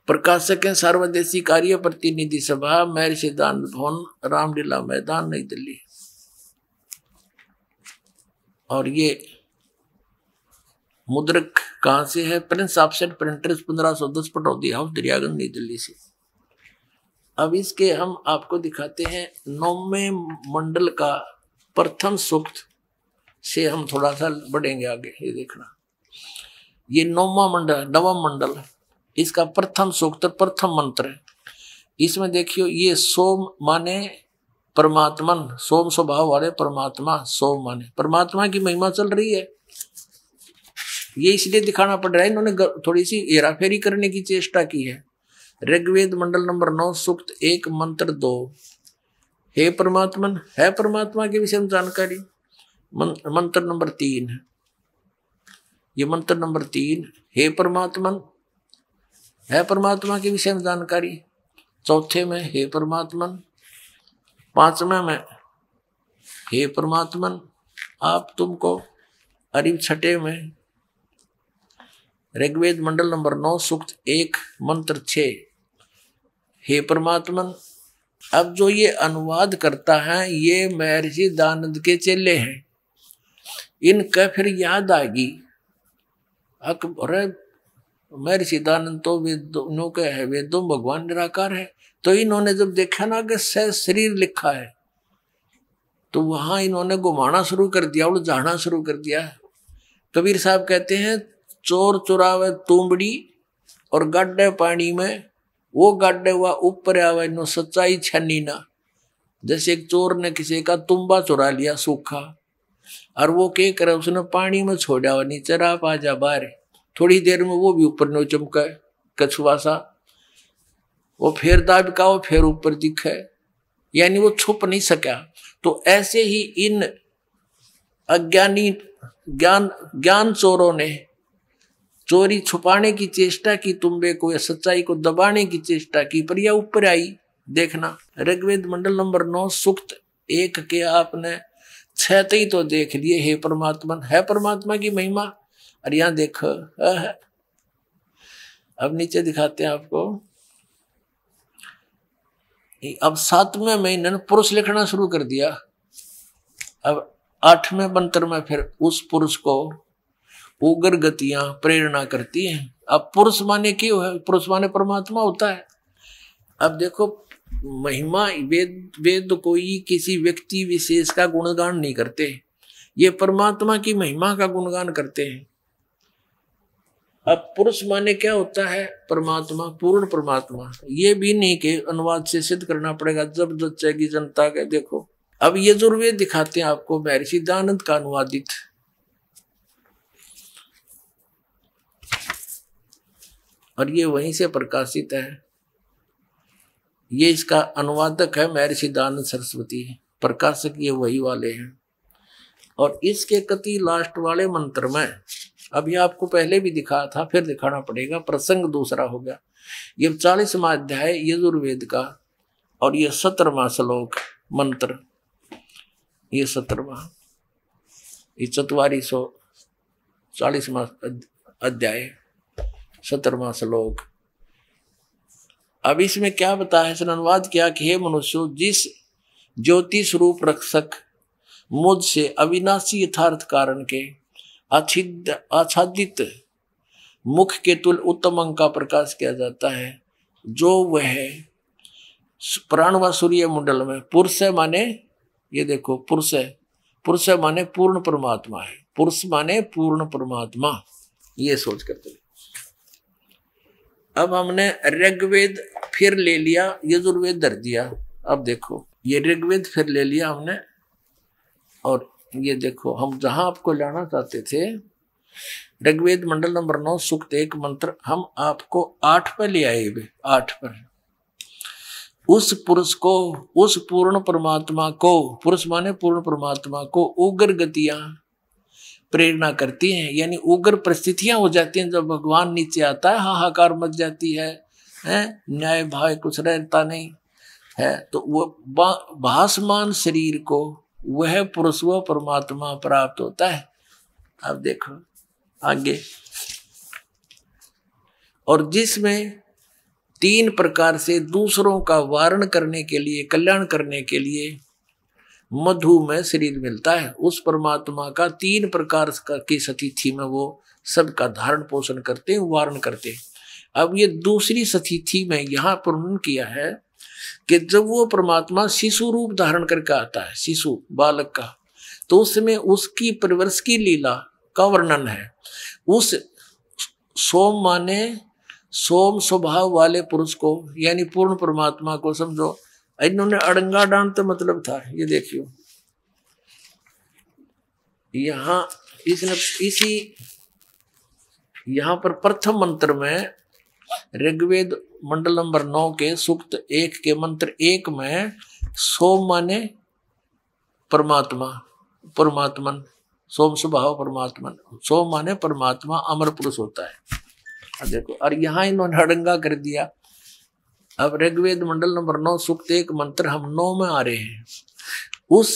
प्रकाशक है सर्वदेशी कार्य प्रतिनिधि सभा महर्षि दान भवन रामलीला मैदान नई दिल्ली और ये मुद्रक कहाँ से है प्रिंस ऑप्शन प्रिंटर्स पंद्रह सौ दस पटौदी हाउस दरियागंज नई दिल्ली से अब इसके हम आपको दिखाते हैं नौवे मंडल का प्रथम सूक्त से हम थोड़ा सा बढ़ेंगे आगे ये देखना ये नौवा मंडल नवम मंडल इसका प्रथम सूक्त प्रथम मंत्र है इसमें देखियो ये सोम माने परमात्मन सोम स्वभाव वाले परमात्मा सोम माने परमात्मा की महिमा चल रही है ये इसलिए दिखाना पड़ रहा है इन्होंने थोड़ी सी हेराफेरी करने की चेष्टा की है ऋग्वेद मंडल नंबर नौ सुक्त एक मंत्र दो हे परमात्मन है परमात्मा के विषय में जानकारी मंत्र नंबर तीन ये मंत्र नंबर तीन हे परमात्मन है परमात्मा के विषय में जानकारी चौथे में हे परमात्मन पांचवे में हे परमात्मन आप तुमको अरिब छठे में ऋग्वेद मंडल नंबर नौ सूक्त एक मंत्र छः हे परमात्मन अब जो ये अनुवाद करता है ये महर्षि दानंद के चेले हैं इनका फिर याद आएगी अकबर महर्षि दानंद तो वे दोनों के है वे दो भगवान निराकार है तो इन्होंने जब देखा ना कि सह शरीर लिखा है तो वहां इन्होंने घुमाना शुरू कर दिया जाना शुरू कर दिया कबीर साहब कहते हैं चोर चुरावे तुम्बड़ी और गड्ढे पानी में वो गाडे हुआ ऊपर आवे नो सच्चाई छनी ना जैसे एक चोर ने किसी का तुम्बा चुरा लिया सूखा और वो के करे उसने पानी में छोड़ा हुआ नीचे आप आ जा बाहर थोड़ी देर में वो भी ऊपर नो चमका कछुआ सा वो फिर दाबिका वो फिर ऊपर दिखे यानी वो छुप नहीं सका तो ऐसे ही इन अज्ञानी ज्ञान ज्ञान चोरों ने चोरी छुपाने की चेष्टा की तुम्बे को या सच्चाई को दबाने की चेष्टा की पर यह ऊपर आई देखना ऋग्वेद मंडल नंबर नौ सुक्त एक के आपने छह ही तो देख लिए हे परमात्मा है परमात्मा की महिमा और यहां देखो अब नीचे दिखाते हैं आपको अब सातवें महीने ने पुरुष लिखना शुरू कर दिया अब आठवें मंत्र में फिर उस पुरुष को उग्र गतियां प्रेरणा करती हैं अब पुरुष माने क्यों है पुरुष माने परमात्मा होता है अब देखो महिमा वेद वेद कोई किसी व्यक्ति विशेष का गुणगान नहीं करते ये परमात्मा की महिमा का गुणगान करते हैं अब पुरुष माने क्या होता है परमात्मा पूर्ण परमात्मा ये भी नहीं के अनुवाद से सिद्ध करना पड़ेगा जबरदस्त जब कि जनता के देखो अब ये जरूर दिखाते हैं आपको महर्षि दानंद का अनुवादित और ये वहीं से प्रकाशित है ये इसका अनुवादक है महर्षिदानंद सरस्वती प्रकाशक ये वही वाले हैं और इसके कति लास्ट वाले मंत्र में अभी आपको पहले भी दिखा था फिर दिखाना पड़ेगा प्रसंग दूसरा हो गया ये चालीसवा अध्याय यजुर्वेद का और ये सत्रवा श्लोक मंत्र ये सत्रवा ये चतवारी सौ चालीसवा अध्याय सत्रवा श्लोक अब इसमें क्या बताया है अनुवाद किया कि हे मनुष्य जिस ज्योति स्वरूप रक्षक मुझसे अविनाशी यथार्थ कारण के अछिद आच्छादित मुख के तुल उत्तम अंग का प्रकाश किया जाता है जो वह प्राण व सूर्य मंडल में पुरुष माने ये देखो पुरुष पुरुष माने पूर्ण परमात्मा है पुरुष माने पूर्ण परमात्मा ये सोच करते हैं अब हमने ऋग्वेद फिर ले लिया यजुर्वेद धर दिया अब देखो ये ऋग्वेद फिर ले लिया हमने और ये देखो हम जहां आपको लाना चाहते थे ऋग्वेद मंडल नंबर नौ सुक्त एक मंत्र हम आपको आठ पर ले आए हुए आठ पर उस पुरुष को उस पूर्ण परमात्मा को पुरुष माने पूर्ण परमात्मा को उग्र गतियां प्रेरणा करती हैं यानी उग्र परिस्थितियां हो जाती हैं जब भगवान नीचे आता है हाहाकार मच जाती है हैं न्याय भाव कुछ रहता नहीं है तो वह भाषमान शरीर को वह पुरुष व परमात्मा प्राप्त होता है आप देखो आगे और जिसमें तीन प्रकार से दूसरों का वारण करने के लिए कल्याण करने के लिए मधु में शरीर मिलता है उस परमात्मा का तीन प्रकार की सतिथि में वो सबका धारण पोषण करते हैं वारण करते हैं अब ये दूसरी सतिथि में यहाँ वर्णन किया है कि जब वो परमात्मा शिशु रूप धारण करके आता है शिशु बालक का तो उसमें उसकी परिवर्ष की लीला का वर्णन है उस सोम माने सोम स्वभाव वाले पुरुष को यानी पूर्ण परमात्मा को समझो इन्होंने अड़ंगा डांड तो मतलब था ये देखियो यहां इसने इसी यहां पर प्रथम मंत्र में ऋग्वेद मंडल नंबर नौ के सुक्त एक के मंत्र एक में सोम माने परमात्मा परमात्मन सोम स्वभाव परमात्मन सोम माने परमात्मा अमर पुरुष होता है देखो और यहां इन्होंने अड़ंगा कर दिया अब ऋग्वेद मंडल नंबर नौ सुक्त एक मंत्र हम नौ में आ रहे हैं उस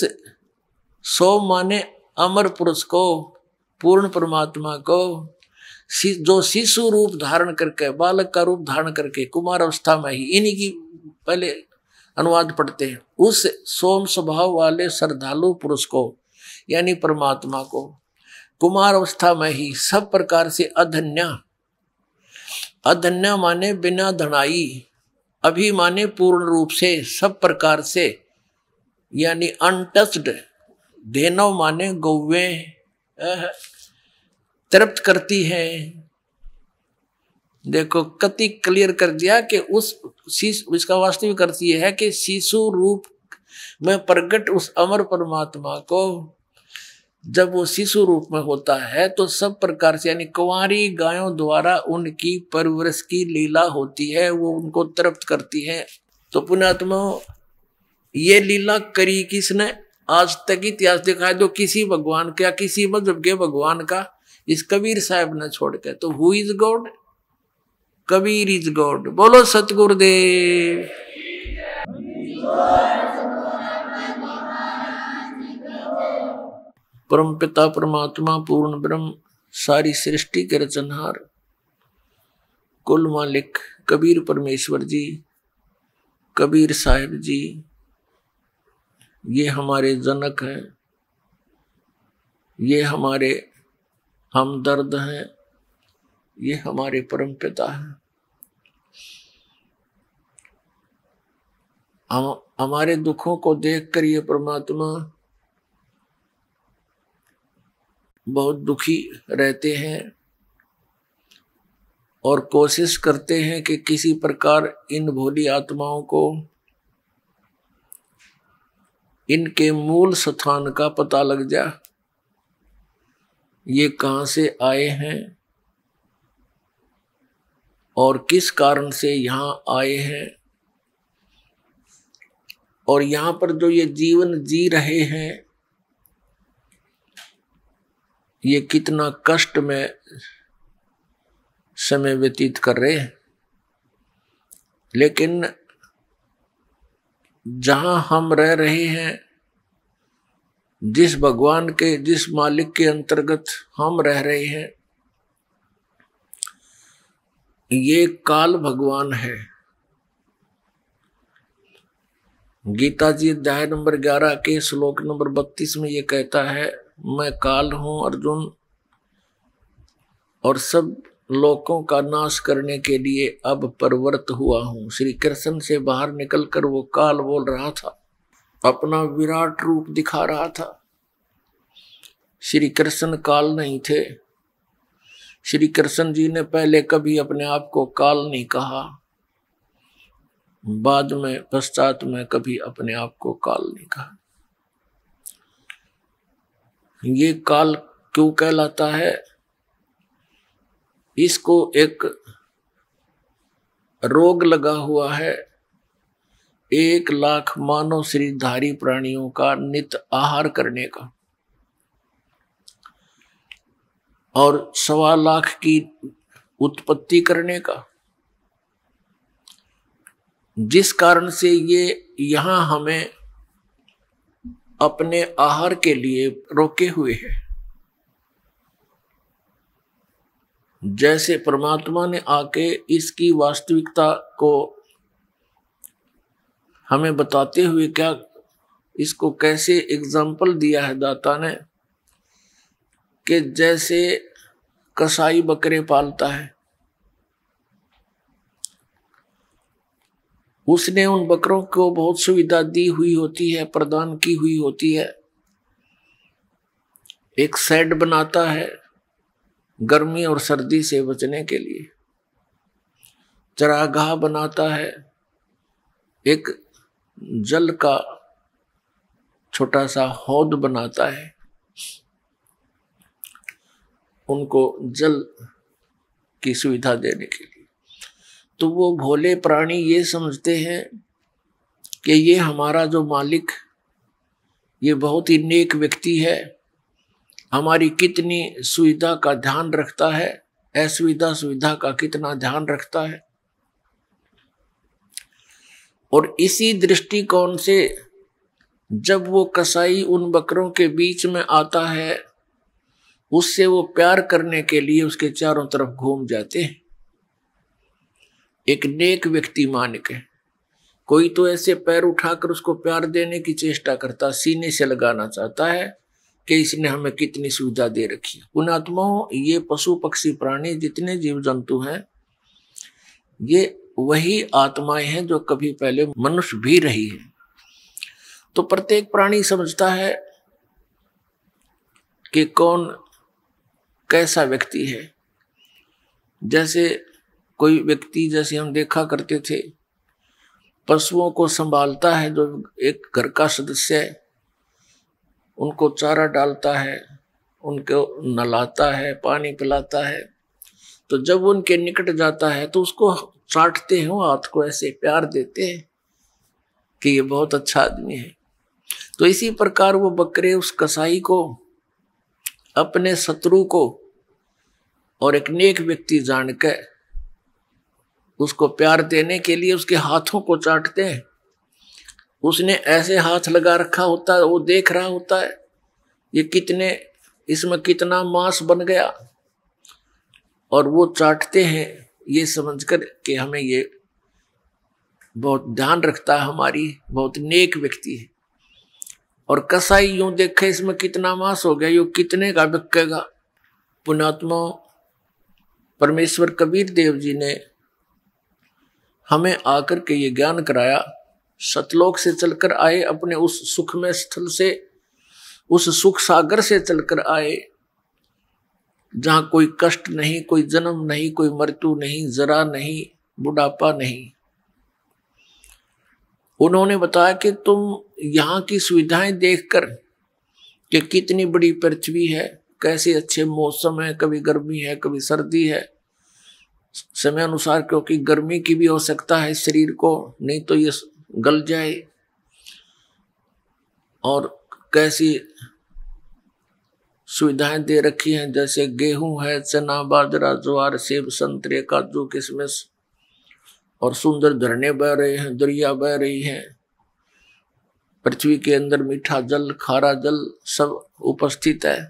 सौ माने अमर पुरुष को पूर्ण परमात्मा को जो शिशु रूप धारण करके बालक का रूप धारण करके कुमार अवस्था में ही इन्हीं की पहले अनुवाद पढ़ते हैं उस सोम स्वभाव वाले श्रद्धालु पुरुष को यानी परमात्मा को कुमार अवस्था में ही सब प्रकार से अधन्या अधन्या माने बिना धनाई अभिमाने पूर्ण रूप से सब प्रकार से यानी अनटस्ड धेनो माने गौवे तृप्त करती है देखो कति क्लियर कर दिया कि उस इसका वास्तविक करती है कि शिशु रूप में प्रगट उस अमर परमात्मा को जब वो शिशु रूप में होता है तो सब प्रकार से यानी कुंवारी गायों द्वारा उनकी परवरिश की लीला होती है वो उनको तृप्त करती है तो पुण्यात्मा ये लीला करी किसने आज तक इतिहास दिखाए तो किसी भगवान का किसी मजहब के भगवान का इस कबीर साहब ने छोड़ के तो who is God Kabir is God बोलो सतगुरुदेव परम पिता परमात्मा पूर्ण ब्रह्म सारी सृष्टि के रचनहार कुल मालिक कबीर परमेश्वर जी कबीर साहेब जी ये हमारे जनक हैं ये हमारे हमदर्द हैं ये हमारे परम पिता हैं हम हमारे दुखों को देखकर ये परमात्मा बहुत दुखी रहते हैं और कोशिश करते हैं कि किसी प्रकार इन भोली आत्माओं को इनके मूल स्थान का पता लग जा ये कहाँ से आए हैं और किस कारण से यहाँ आए हैं और यहाँ पर जो ये जीवन जी रहे हैं ये कितना कष्ट में समय व्यतीत कर रहे हैं लेकिन जहां हम रह रहे हैं जिस भगवान के जिस मालिक के अंतर्गत हम रह रहे हैं ये काल भगवान है गीता जी अध्याय नंबर ग्यारह के श्लोक नंबर बत्तीस में ये कहता है मैं काल हूँ अर्जुन और सब लोकों का नाश करने के लिए अब परवर्त हुआ हूं श्री कृष्ण से बाहर निकलकर वो काल बोल रहा था अपना विराट रूप दिखा रहा था श्री कृष्ण काल नहीं थे श्री कृष्ण जी ने पहले कभी अपने आप को काल नहीं कहा बाद में पश्चात में कभी अपने आप को काल नहीं कहा ये काल क्यों कहलाता है इसको एक रोग लगा हुआ है एक लाख मानव श्रीधारी प्राणियों का नित आहार करने का और सवा लाख की उत्पत्ति करने का जिस कारण से ये यहां हमें अपने आहार के लिए रोके हुए है जैसे परमात्मा ने आके इसकी वास्तविकता को हमें बताते हुए क्या इसको कैसे एग्जाम्पल दिया है दाता ने कि जैसे कसाई बकरे पालता है उसने उन बकरों को बहुत सुविधा दी हुई होती है प्रदान की हुई होती है एक सेड बनाता है गर्मी और सर्दी से बचने के लिए चरागाह बनाता है एक जल का छोटा सा हौद बनाता है उनको जल की सुविधा देने के लिए तो वो भोले प्राणी ये समझते हैं कि ये हमारा जो मालिक ये बहुत ही नेक व्यक्ति है हमारी कितनी सुविधा का ध्यान रखता है असुविधा सुविधा का कितना ध्यान रखता है और इसी दृष्टिकोण से जब वो कसाई उन बकरों के बीच में आता है उससे वो प्यार करने के लिए उसके चारों तरफ घूम जाते हैं एक नेक व्यक्ति मान के कोई तो ऐसे पैर उठाकर उसको प्यार देने की चेष्टा करता सीने से लगाना चाहता है कि इसने हमें कितनी सुविधा दे रखी उन आत्माओं ये पशु पक्षी प्राणी जितने जीव जंतु हैं ये वही आत्माएं हैं जो कभी पहले मनुष्य भी रही है तो प्रत्येक प्राणी समझता है कि कौन कैसा व्यक्ति है जैसे कोई व्यक्ति जैसे हम देखा करते थे पशुओं को संभालता है जो एक घर का सदस्य है उनको चारा डालता है उनको नलाता है पानी पिलाता है तो जब उनके निकट जाता है तो उसको चाटते हैं हाथ को ऐसे प्यार देते हैं कि ये बहुत अच्छा आदमी है तो इसी प्रकार वो बकरे उस कसाई को अपने शत्रु को और एक नेक व्यक्ति जानकर उसको प्यार देने के लिए उसके हाथों को चाटते हैं उसने ऐसे हाथ लगा रखा होता है वो देख रहा होता है ये कितने इसमें कितना मांस बन गया और वो चाटते हैं ये समझकर कि हमें ये बहुत ध्यान रखता है हमारी बहुत नेक व्यक्ति है और कसाई यूं देखे इसमें कितना मांस हो गया यो कितने का बिकेगा पुणात्मा परमेश्वर कबीर देव जी ने हमें आकर के ये ज्ञान कराया सतलोक से चलकर आए अपने उस सुख में स्थल से उस सुख सागर से चलकर आए जहाँ कोई कष्ट नहीं कोई जन्म नहीं कोई मृत्यु नहीं जरा नहीं बुढ़ापा नहीं उन्होंने बताया कि तुम यहाँ की सुविधाएं देखकर कि कितनी बड़ी पृथ्वी है कैसे अच्छे मौसम है कभी गर्मी है कभी सर्दी है समय अनुसार क्योंकि गर्मी की भी हो सकता है शरीर को नहीं तो ये गल जाए और कैसी सुविधाएं दे रखी हैं जैसे गेहूं है चना बाजरा ज्वार सेब संतरे काजू किशमिश और सुंदर धरने बह रहे हैं दरिया बह रही है पृथ्वी के अंदर मीठा जल खारा जल सब उपस्थित है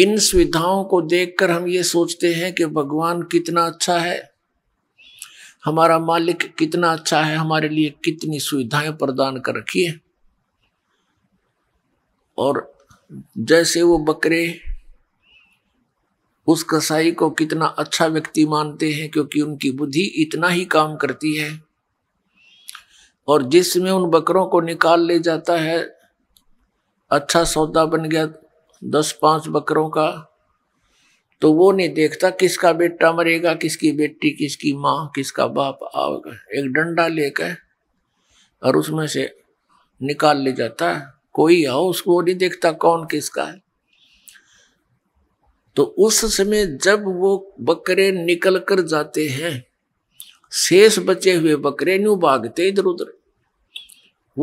इन सुविधाओं को देखकर हम ये सोचते हैं कि भगवान कितना अच्छा है हमारा मालिक कितना अच्छा है हमारे लिए कितनी सुविधाएं प्रदान कर रखी है और जैसे वो बकरे उस कसाई को कितना अच्छा व्यक्ति मानते हैं क्योंकि उनकी बुद्धि इतना ही काम करती है और जिसमें उन बकरों को निकाल ले जाता है अच्छा सौदा बन गया दस पांच बकरों का तो वो नहीं देखता किसका बेटा मरेगा किसकी बेटी किसकी माँ किसका बाप आएगा एक डंडा लेकर और उसमें से निकाल ले जाता है कोई आओ उसको नहीं देखता कौन किसका है तो उस समय जब वो बकरे निकल कर जाते हैं शेष बचे हुए बकरे न्यू भागते इधर उधर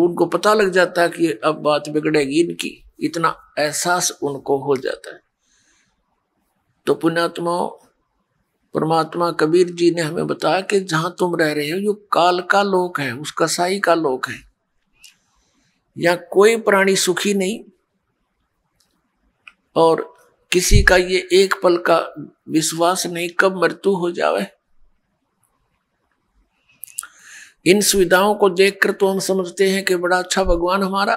उनको पता लग जाता कि अब बात बिगड़ेगी इनकी इतना एहसास उनको हो जाता है तो पुण्यात्मा परमात्मा कबीर जी ने हमें बताया कि जहां तुम रह रहे हो जो काल का लोक है उस कसाई का लोक है या कोई प्राणी सुखी नहीं और किसी का ये एक पल का विश्वास नहीं कब मृत्यु हो जावे इन सुविधाओं को देखकर तो हम समझते हैं कि बड़ा अच्छा भगवान हमारा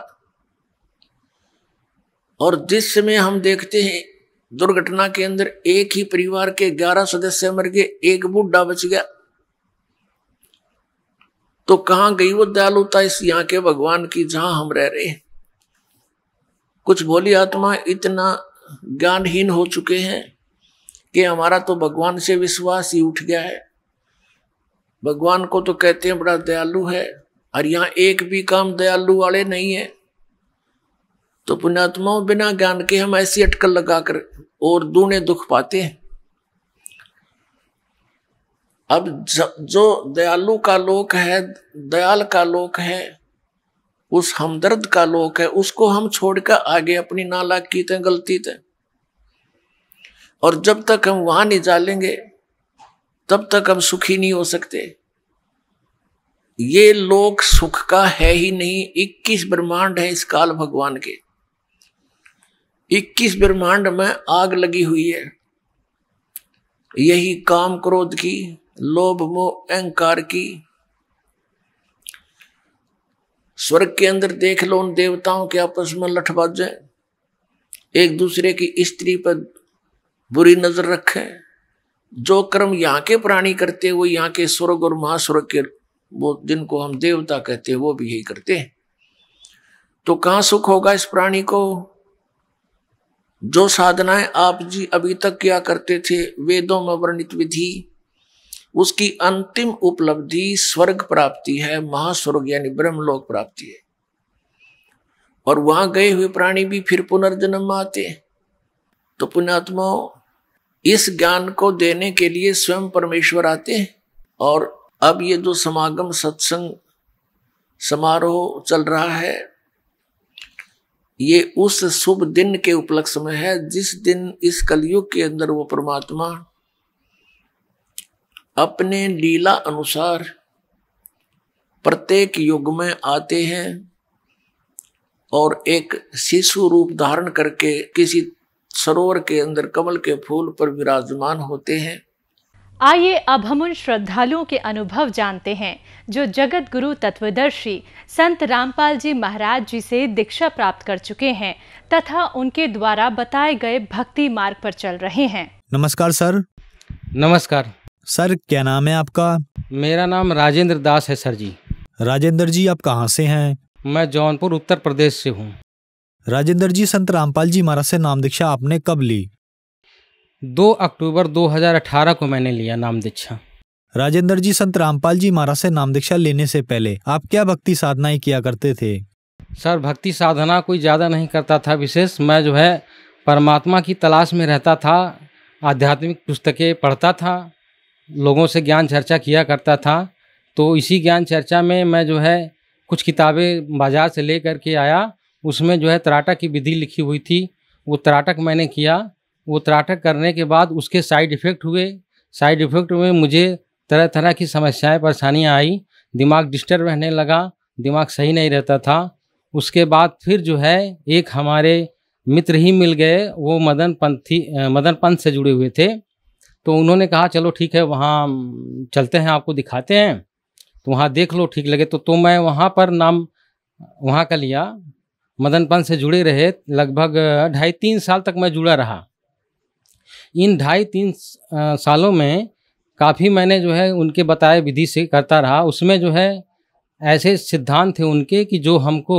और दृश्य में हम देखते हैं दुर्घटना के अंदर एक ही परिवार के ग्यारह सदस्य मर गए एक बुढा बच गया तो कहाँ गई वो दयालुता इस यहाँ के भगवान की जहां हम रह रहे हैं कुछ भोली आत्मा इतना ज्ञानहीन हो चुके हैं कि हमारा तो भगवान से विश्वास ही उठ गया है भगवान को तो कहते हैं बड़ा दयालु है और यहाँ एक भी काम दयालु वाले नहीं है तो पुण्यात्मा बिना ज्ञान के हम ऐसी अटकल लगाकर और दूने दुख पाते हैं अब जो दयालु का लोक है दयाल का लोक है उस हमदर्द का लोक है उसको हम छोड़कर आगे अपनी की थे गलती थे और जब तक हम वहां नहीं जालेंगे तब तक हम सुखी नहीं हो सकते ये लोक सुख का है ही नहीं इक्कीस ब्रह्मांड है इस काल भगवान के इक्कीस ब्रह्मांड में आग लगी हुई है यही काम क्रोध की लोभ मोह अहंकार की स्वर्ग के अंदर देख लो उन देवताओं के आपस में लठबाजे एक दूसरे की स्त्री पर बुरी नजर रखे जो कर्म यहाँ के प्राणी करते हैं वो यहाँ के स्वर्ग और महास्वर्ग के वो जिनको हम देवता कहते हैं वो भी यही करते हैं तो कहाँ सुख होगा इस प्राणी को जो साधनाएं आप जी अभी तक किया करते थे वेदों में वर्णित विधि उसकी अंतिम उपलब्धि स्वर्ग प्राप्ति है महास्वर्ग यानी ब्रह्मलोक प्राप्ति है और वहां गए हुए प्राणी भी फिर पुनर्जन्म में आते तो पुण्यात्मा इस ज्ञान को देने के लिए स्वयं परमेश्वर आते हैं और अब ये जो समागम सत्संग समारोह चल रहा है ये उस शुभ दिन के उपलक्ष्य में है जिस दिन इस कलयुग के अंदर वो परमात्मा अपने लीला अनुसार प्रत्येक युग में आते हैं और एक शिशु रूप धारण करके किसी सरोवर के अंदर कमल के फूल पर विराजमान होते हैं आइए अब हम उन श्रद्धालुओं के अनुभव जानते हैं जो जगत गुरु तत्वदर्शी संत रामपाल जी महाराज जी से दीक्षा प्राप्त कर चुके हैं तथा उनके द्वारा बताए गए भक्ति मार्ग पर चल रहे हैं नमस्कार सर नमस्कार सर क्या नाम है आपका मेरा नाम राजेंद्र दास है सर जी राजेंद्र जी आप कहाँ से हैं मैं जौनपुर उत्तर प्रदेश से हूँ राजेंद्र जी संत रामपाल जी महाराज से नाम दीक्षा आपने कब ली दो अक्टूबर 2018 को मैंने लिया नाम दीक्षा राजेंद्र जी संत रामपाल जी महाराज से नाम दीक्षा लेने से पहले आप क्या भक्ति साधनाएं किया करते थे सर भक्ति साधना कोई ज़्यादा नहीं करता था विशेष मैं जो है परमात्मा की तलाश में रहता था आध्यात्मिक पुस्तकें पढ़ता था लोगों से ज्ञान चर्चा किया करता था तो इसी ज्ञान चर्चा में मैं जो है कुछ किताबें बाज़ार से ले करके आया उसमें जो है तराटक की विधि लिखी हुई थी वो तराटक मैंने किया वो त्राटक करने के बाद उसके साइड इफ़ेक्ट हुए साइड इफ़ेक्ट में मुझे तरह तरह की समस्याएं परेशानियां आई दिमाग डिस्टर्ब रहने लगा दिमाग सही नहीं रहता था उसके बाद फिर जो है एक हमारे मित्र ही मिल गए वो मदन पंथी मदन पंथ से जुड़े हुए थे तो उन्होंने कहा चलो ठीक है वहाँ चलते हैं आपको दिखाते हैं तो वहाँ देख लो ठीक लगे तो, तो मैं वहाँ पर नाम वहाँ का लिया मदन पंथ से जुड़े रहे लगभग ढाई तीन साल तक मैं जुड़ा रहा इन ढाई तीन सालों में काफ़ी मैंने जो है उनके बताए विधि से करता रहा उसमें जो है ऐसे सिद्धांत थे उनके कि जो हमको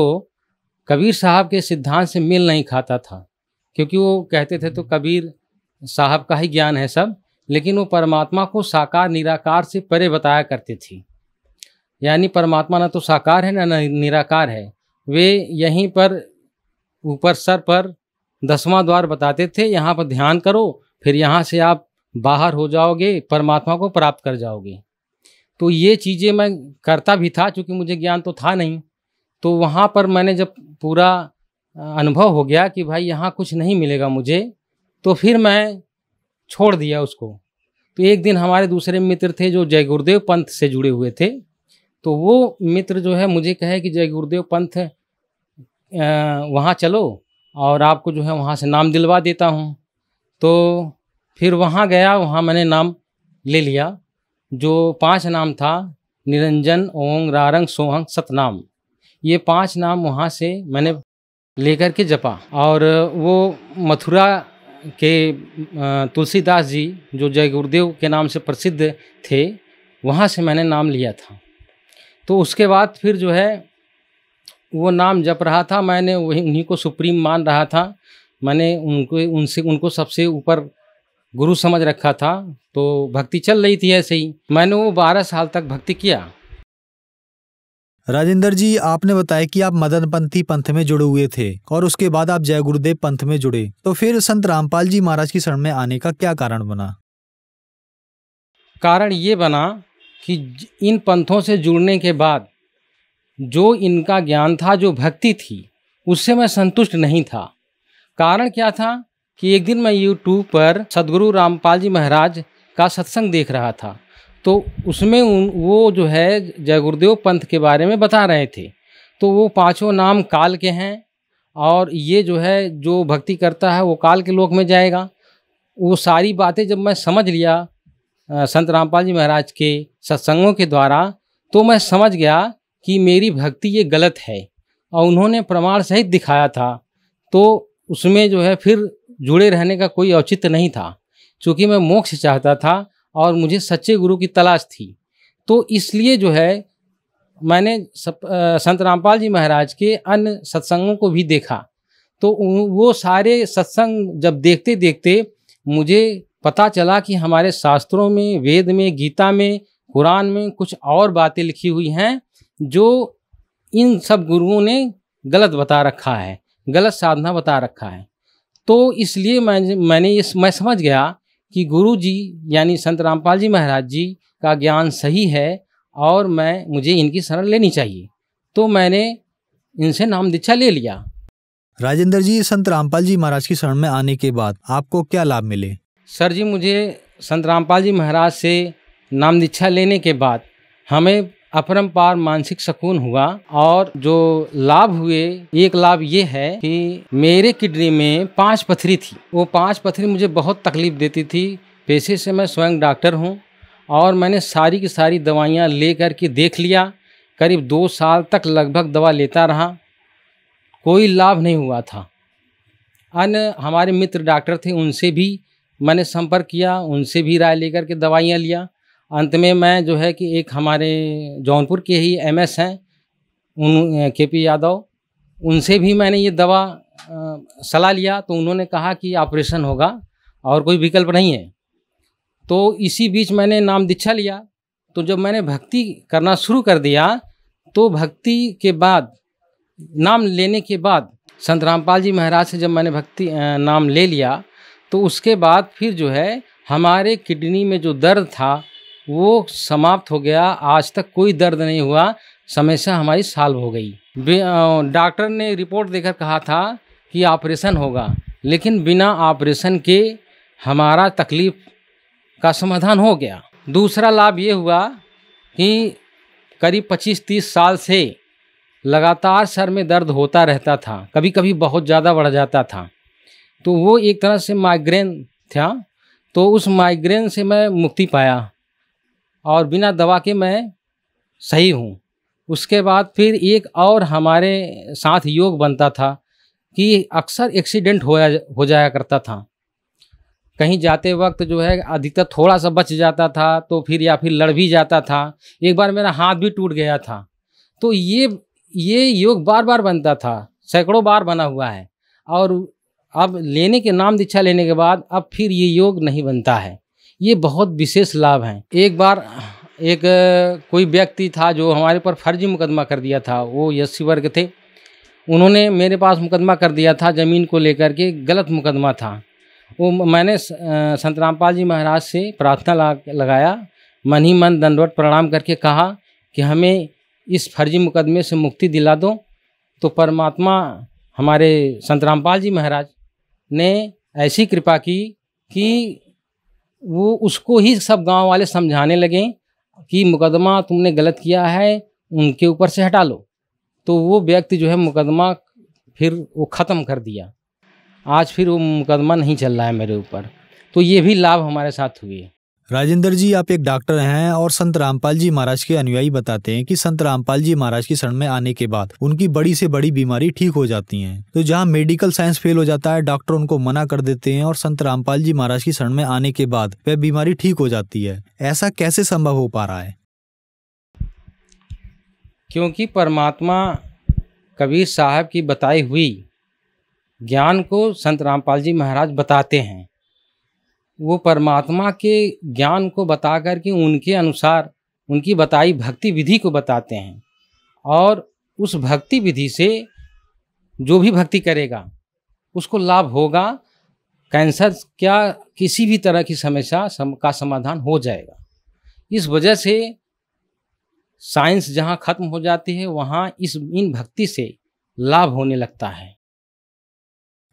कबीर साहब के सिद्धांत से मिल नहीं खाता था क्योंकि वो कहते थे तो कबीर साहब का ही ज्ञान है सब लेकिन वो परमात्मा को साकार निराकार से परे बताया करते थी यानी परमात्मा ना तो साकार है ना निराकार है वे यहीं पर ऊपर सर पर दसवां द्वार बताते थे यहाँ पर ध्यान करो फिर यहाँ से आप बाहर हो जाओगे परमात्मा को प्राप्त कर जाओगे तो ये चीज़ें मैं करता भी था क्योंकि मुझे ज्ञान तो था नहीं तो वहाँ पर मैंने जब पूरा अनुभव हो गया कि भाई यहाँ कुछ नहीं मिलेगा मुझे तो फिर मैं छोड़ दिया उसको तो एक दिन हमारे दूसरे मित्र थे जो जय गुरुदेव पंथ से जुड़े हुए थे तो वो मित्र जो है मुझे कहे कि जय गुरुदेव पंथ वहाँ चलो और आपको जो है वहाँ से नाम दिलवा देता हूँ तो फिर वहाँ गया वहाँ मैंने नाम ले लिया जो पांच नाम था निरंजन ओंग रारंग सोहंग सतनाम ये पांच नाम वहाँ से मैंने लेकर के जपा और वो मथुरा के तुलसीदास जी जो जय गुरुदेव के नाम से प्रसिद्ध थे वहाँ से मैंने नाम लिया था तो उसके बाद फिर जो है वो नाम जप रहा था मैंने वही उन्हीं को सुप्रीम मान रहा था मैंने उनको उनसे उनको सबसे ऊपर गुरु समझ रखा था तो भक्ति चल रही थी ऐसे ही मैंने वो बारह साल तक भक्ति किया राजेंद्र जी आपने बताया कि आप मदनपंथी पंथ में जुड़े हुए थे और उसके बाद आप जय गुरुदेव पंथ में जुड़े तो फिर संत रामपाल जी महाराज की शरण में आने का क्या कारण बना कारण ये बना कि इन पंथों से जुड़ने के बाद जो इनका ज्ञान था जो भक्ति थी उससे मैं संतुष्ट नहीं था कारण क्या था कि एक दिन मैं यूट्यूब पर सदगुरु रामपाल जी महाराज का सत्संग देख रहा था तो उसमें उन वो जो है जय गुरुदेव पंथ के बारे में बता रहे थे तो वो पांचों नाम काल के हैं और ये जो है जो भक्ति करता है वो काल के लोक में जाएगा वो सारी बातें जब मैं समझ लिया संत रामपाल जी महाराज के सत्संगों के द्वारा तो मैं समझ गया कि मेरी भक्ति ये गलत है और उन्होंने प्रमाण सहित दिखाया था तो उसमें जो है फिर जुड़े रहने का कोई औचित्य नहीं था क्योंकि मैं मोक्ष चाहता था और मुझे सच्चे गुरु की तलाश थी तो इसलिए जो है मैंने आ, संत रामपाल जी महाराज के अन्य सत्संगों को भी देखा तो वो सारे सत्संग जब देखते देखते मुझे पता चला कि हमारे शास्त्रों में वेद में गीता में कुरान में कुछ और बातें लिखी हुई हैं जो इन सब गुरुओं ने गलत बता रखा है गलत साधना बता रखा है तो इसलिए मैं मैंने ये मैं समझ गया कि गुरु जी यानी संत रामपाल जी महाराज जी का ज्ञान सही है और मैं मुझे इनकी शरण लेनी चाहिए तो मैंने इनसे नाम दीक्षा ले लिया राजेंद्र जी संत रामपाल जी महाराज की शरण में आने के बाद आपको क्या लाभ मिले सर जी मुझे संत रामपाल जी महाराज से नाम दीक्षा लेने के बाद हमें अपरम्पार मानसिक सुकून हुआ और जो लाभ हुए एक लाभ ये है कि मेरे किडनी में पांच पथरी थी वो पांच पथरी मुझे बहुत तकलीफ देती थी पेशे से मैं स्वयं डॉक्टर हूँ और मैंने सारी की सारी दवाइयाँ ले कर के देख लिया करीब दो साल तक लगभग दवा लेता रहा कोई लाभ नहीं हुआ था अन्य हमारे मित्र डॉक्टर थे उनसे भी मैंने संपर्क किया उनसे भी राय लेकर के दवाइयाँ लिया अंत में मैं जो है कि एक हमारे जौनपुर के ही एमएस हैं उन के पी यादव उनसे भी मैंने ये दवा सलाह लिया तो उन्होंने कहा कि ऑपरेशन होगा और कोई विकल्प नहीं है तो इसी बीच मैंने नाम दीक्षा लिया तो जब मैंने भक्ति करना शुरू कर दिया तो भक्ति के बाद नाम लेने के बाद संत रामपाल जी महाराज से जब मैंने भक्ति नाम ले लिया तो उसके बाद फिर जो है हमारे किडनी में जो दर्द था वो समाप्त हो गया आज तक कोई दर्द नहीं हुआ समस्या हमारी साल्व हो गई डॉक्टर ने रिपोर्ट देकर कहा था कि ऑपरेशन होगा लेकिन बिना ऑपरेशन के हमारा तकलीफ का समाधान हो गया दूसरा लाभ ये हुआ कि करीब 25-30 साल से लगातार सर में दर्द होता रहता था कभी कभी बहुत ज़्यादा बढ़ जाता था तो वो एक तरह से माइग्रेन था तो उस माइग्रेन से मैं मुक्ति पाया और बिना दवा के मैं सही हूँ उसके बाद फिर एक और हमारे साथ योग बनता था कि अक्सर एक्सीडेंट होया हो जाया करता था कहीं जाते वक्त जो है अधिकतर थोड़ा सा बच जाता था तो फिर या फिर लड़ भी जाता था एक बार मेरा हाथ भी टूट गया था तो ये ये योग बार बार बनता था सैकड़ों बार बना हुआ है और अब लेने के नाम दीक्षा लेने के बाद अब फिर ये योग नहीं बनता है ये बहुत विशेष लाभ हैं एक बार एक कोई व्यक्ति था जो हमारे पर फर्जी मुकदमा कर दिया था वो एस वर्ग थे उन्होंने मेरे पास मुकदमा कर दिया था ज़मीन को लेकर के गलत मुकदमा था वो मैंने संत रामपाल जी महाराज से प्रार्थना लगाया मन ही मन दंडवट प्रणाम करके कहा कि हमें इस फर्जी मुकदमे से मुक्ति दिला दो तो परमात्मा हमारे संत रामपाल जी महाराज ने ऐसी कृपा की कि वो उसको ही सब गांव वाले समझाने लगे कि मुकदमा तुमने गलत किया है उनके ऊपर से हटा लो तो वो व्यक्ति जो है मुकदमा फिर वो ख़त्म कर दिया आज फिर वो मुकदमा नहीं चल रहा है मेरे ऊपर तो ये भी लाभ हमारे साथ हुए राजेंद्र जी आप एक डॉक्टर हैं और संत रामपाल जी महाराज के अनुयायी बताते हैं कि संत रामपाल जी महाराज की शरण में आने के बाद उनकी बड़ी से बड़ी बीमारी ठीक हो जाती है तो जहाँ मेडिकल साइंस फेल हो जाता है डॉक्टर उनको मना कर देते हैं और संत रामपाल जी महाराज की शरण में आने के बाद वह बीमारी ठीक हो जाती है ऐसा कैसे संभव हो पा रहा है क्योंकि परमात्मा कबीर साहब की बताई हुई ज्ञान को संत रामपाल जी महाराज बताते हैं वो परमात्मा के ज्ञान को बता कर के उनके अनुसार उनकी बताई भक्ति विधि को बताते हैं और उस भक्ति विधि से जो भी भक्ति करेगा उसको लाभ होगा कैंसर क्या किसी भी तरह की समस्या सम, का समाधान हो जाएगा इस वजह से साइंस जहाँ ख़त्म हो जाती है वहाँ इस इन भक्ति से लाभ होने लगता है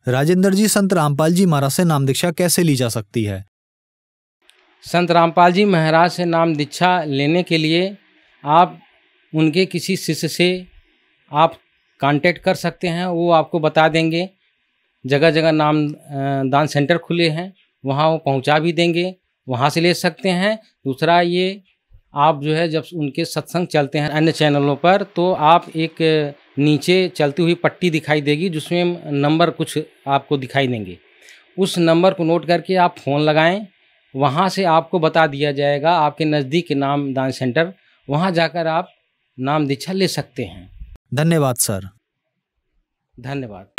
राजेंद्र जी संत रामपाल जी महाराज से नाम दीक्षा कैसे ली जा सकती है संत रामपाल जी महाराज से नाम दीक्षा लेने के लिए आप उनके किसी शिष्य से आप कांटेक्ट कर सकते हैं वो आपको बता देंगे जगह जगह नाम दान सेंटर खुले हैं वहाँ वो पहुँचा भी देंगे वहाँ से ले सकते हैं दूसरा ये आप जो है जब उनके सत्संग चलते हैं अन्य चैनलों पर तो आप एक नीचे चलती हुई पट्टी दिखाई देगी जिसमें नंबर कुछ आपको दिखाई देंगे उस नंबर को नोट करके आप फ़ोन लगाएं वहाँ से आपको बता दिया जाएगा आपके नज़दीक के नाम दान सेंटर वहाँ जाकर आप नाम दीक्षा ले सकते हैं धन्यवाद सर धन्यवाद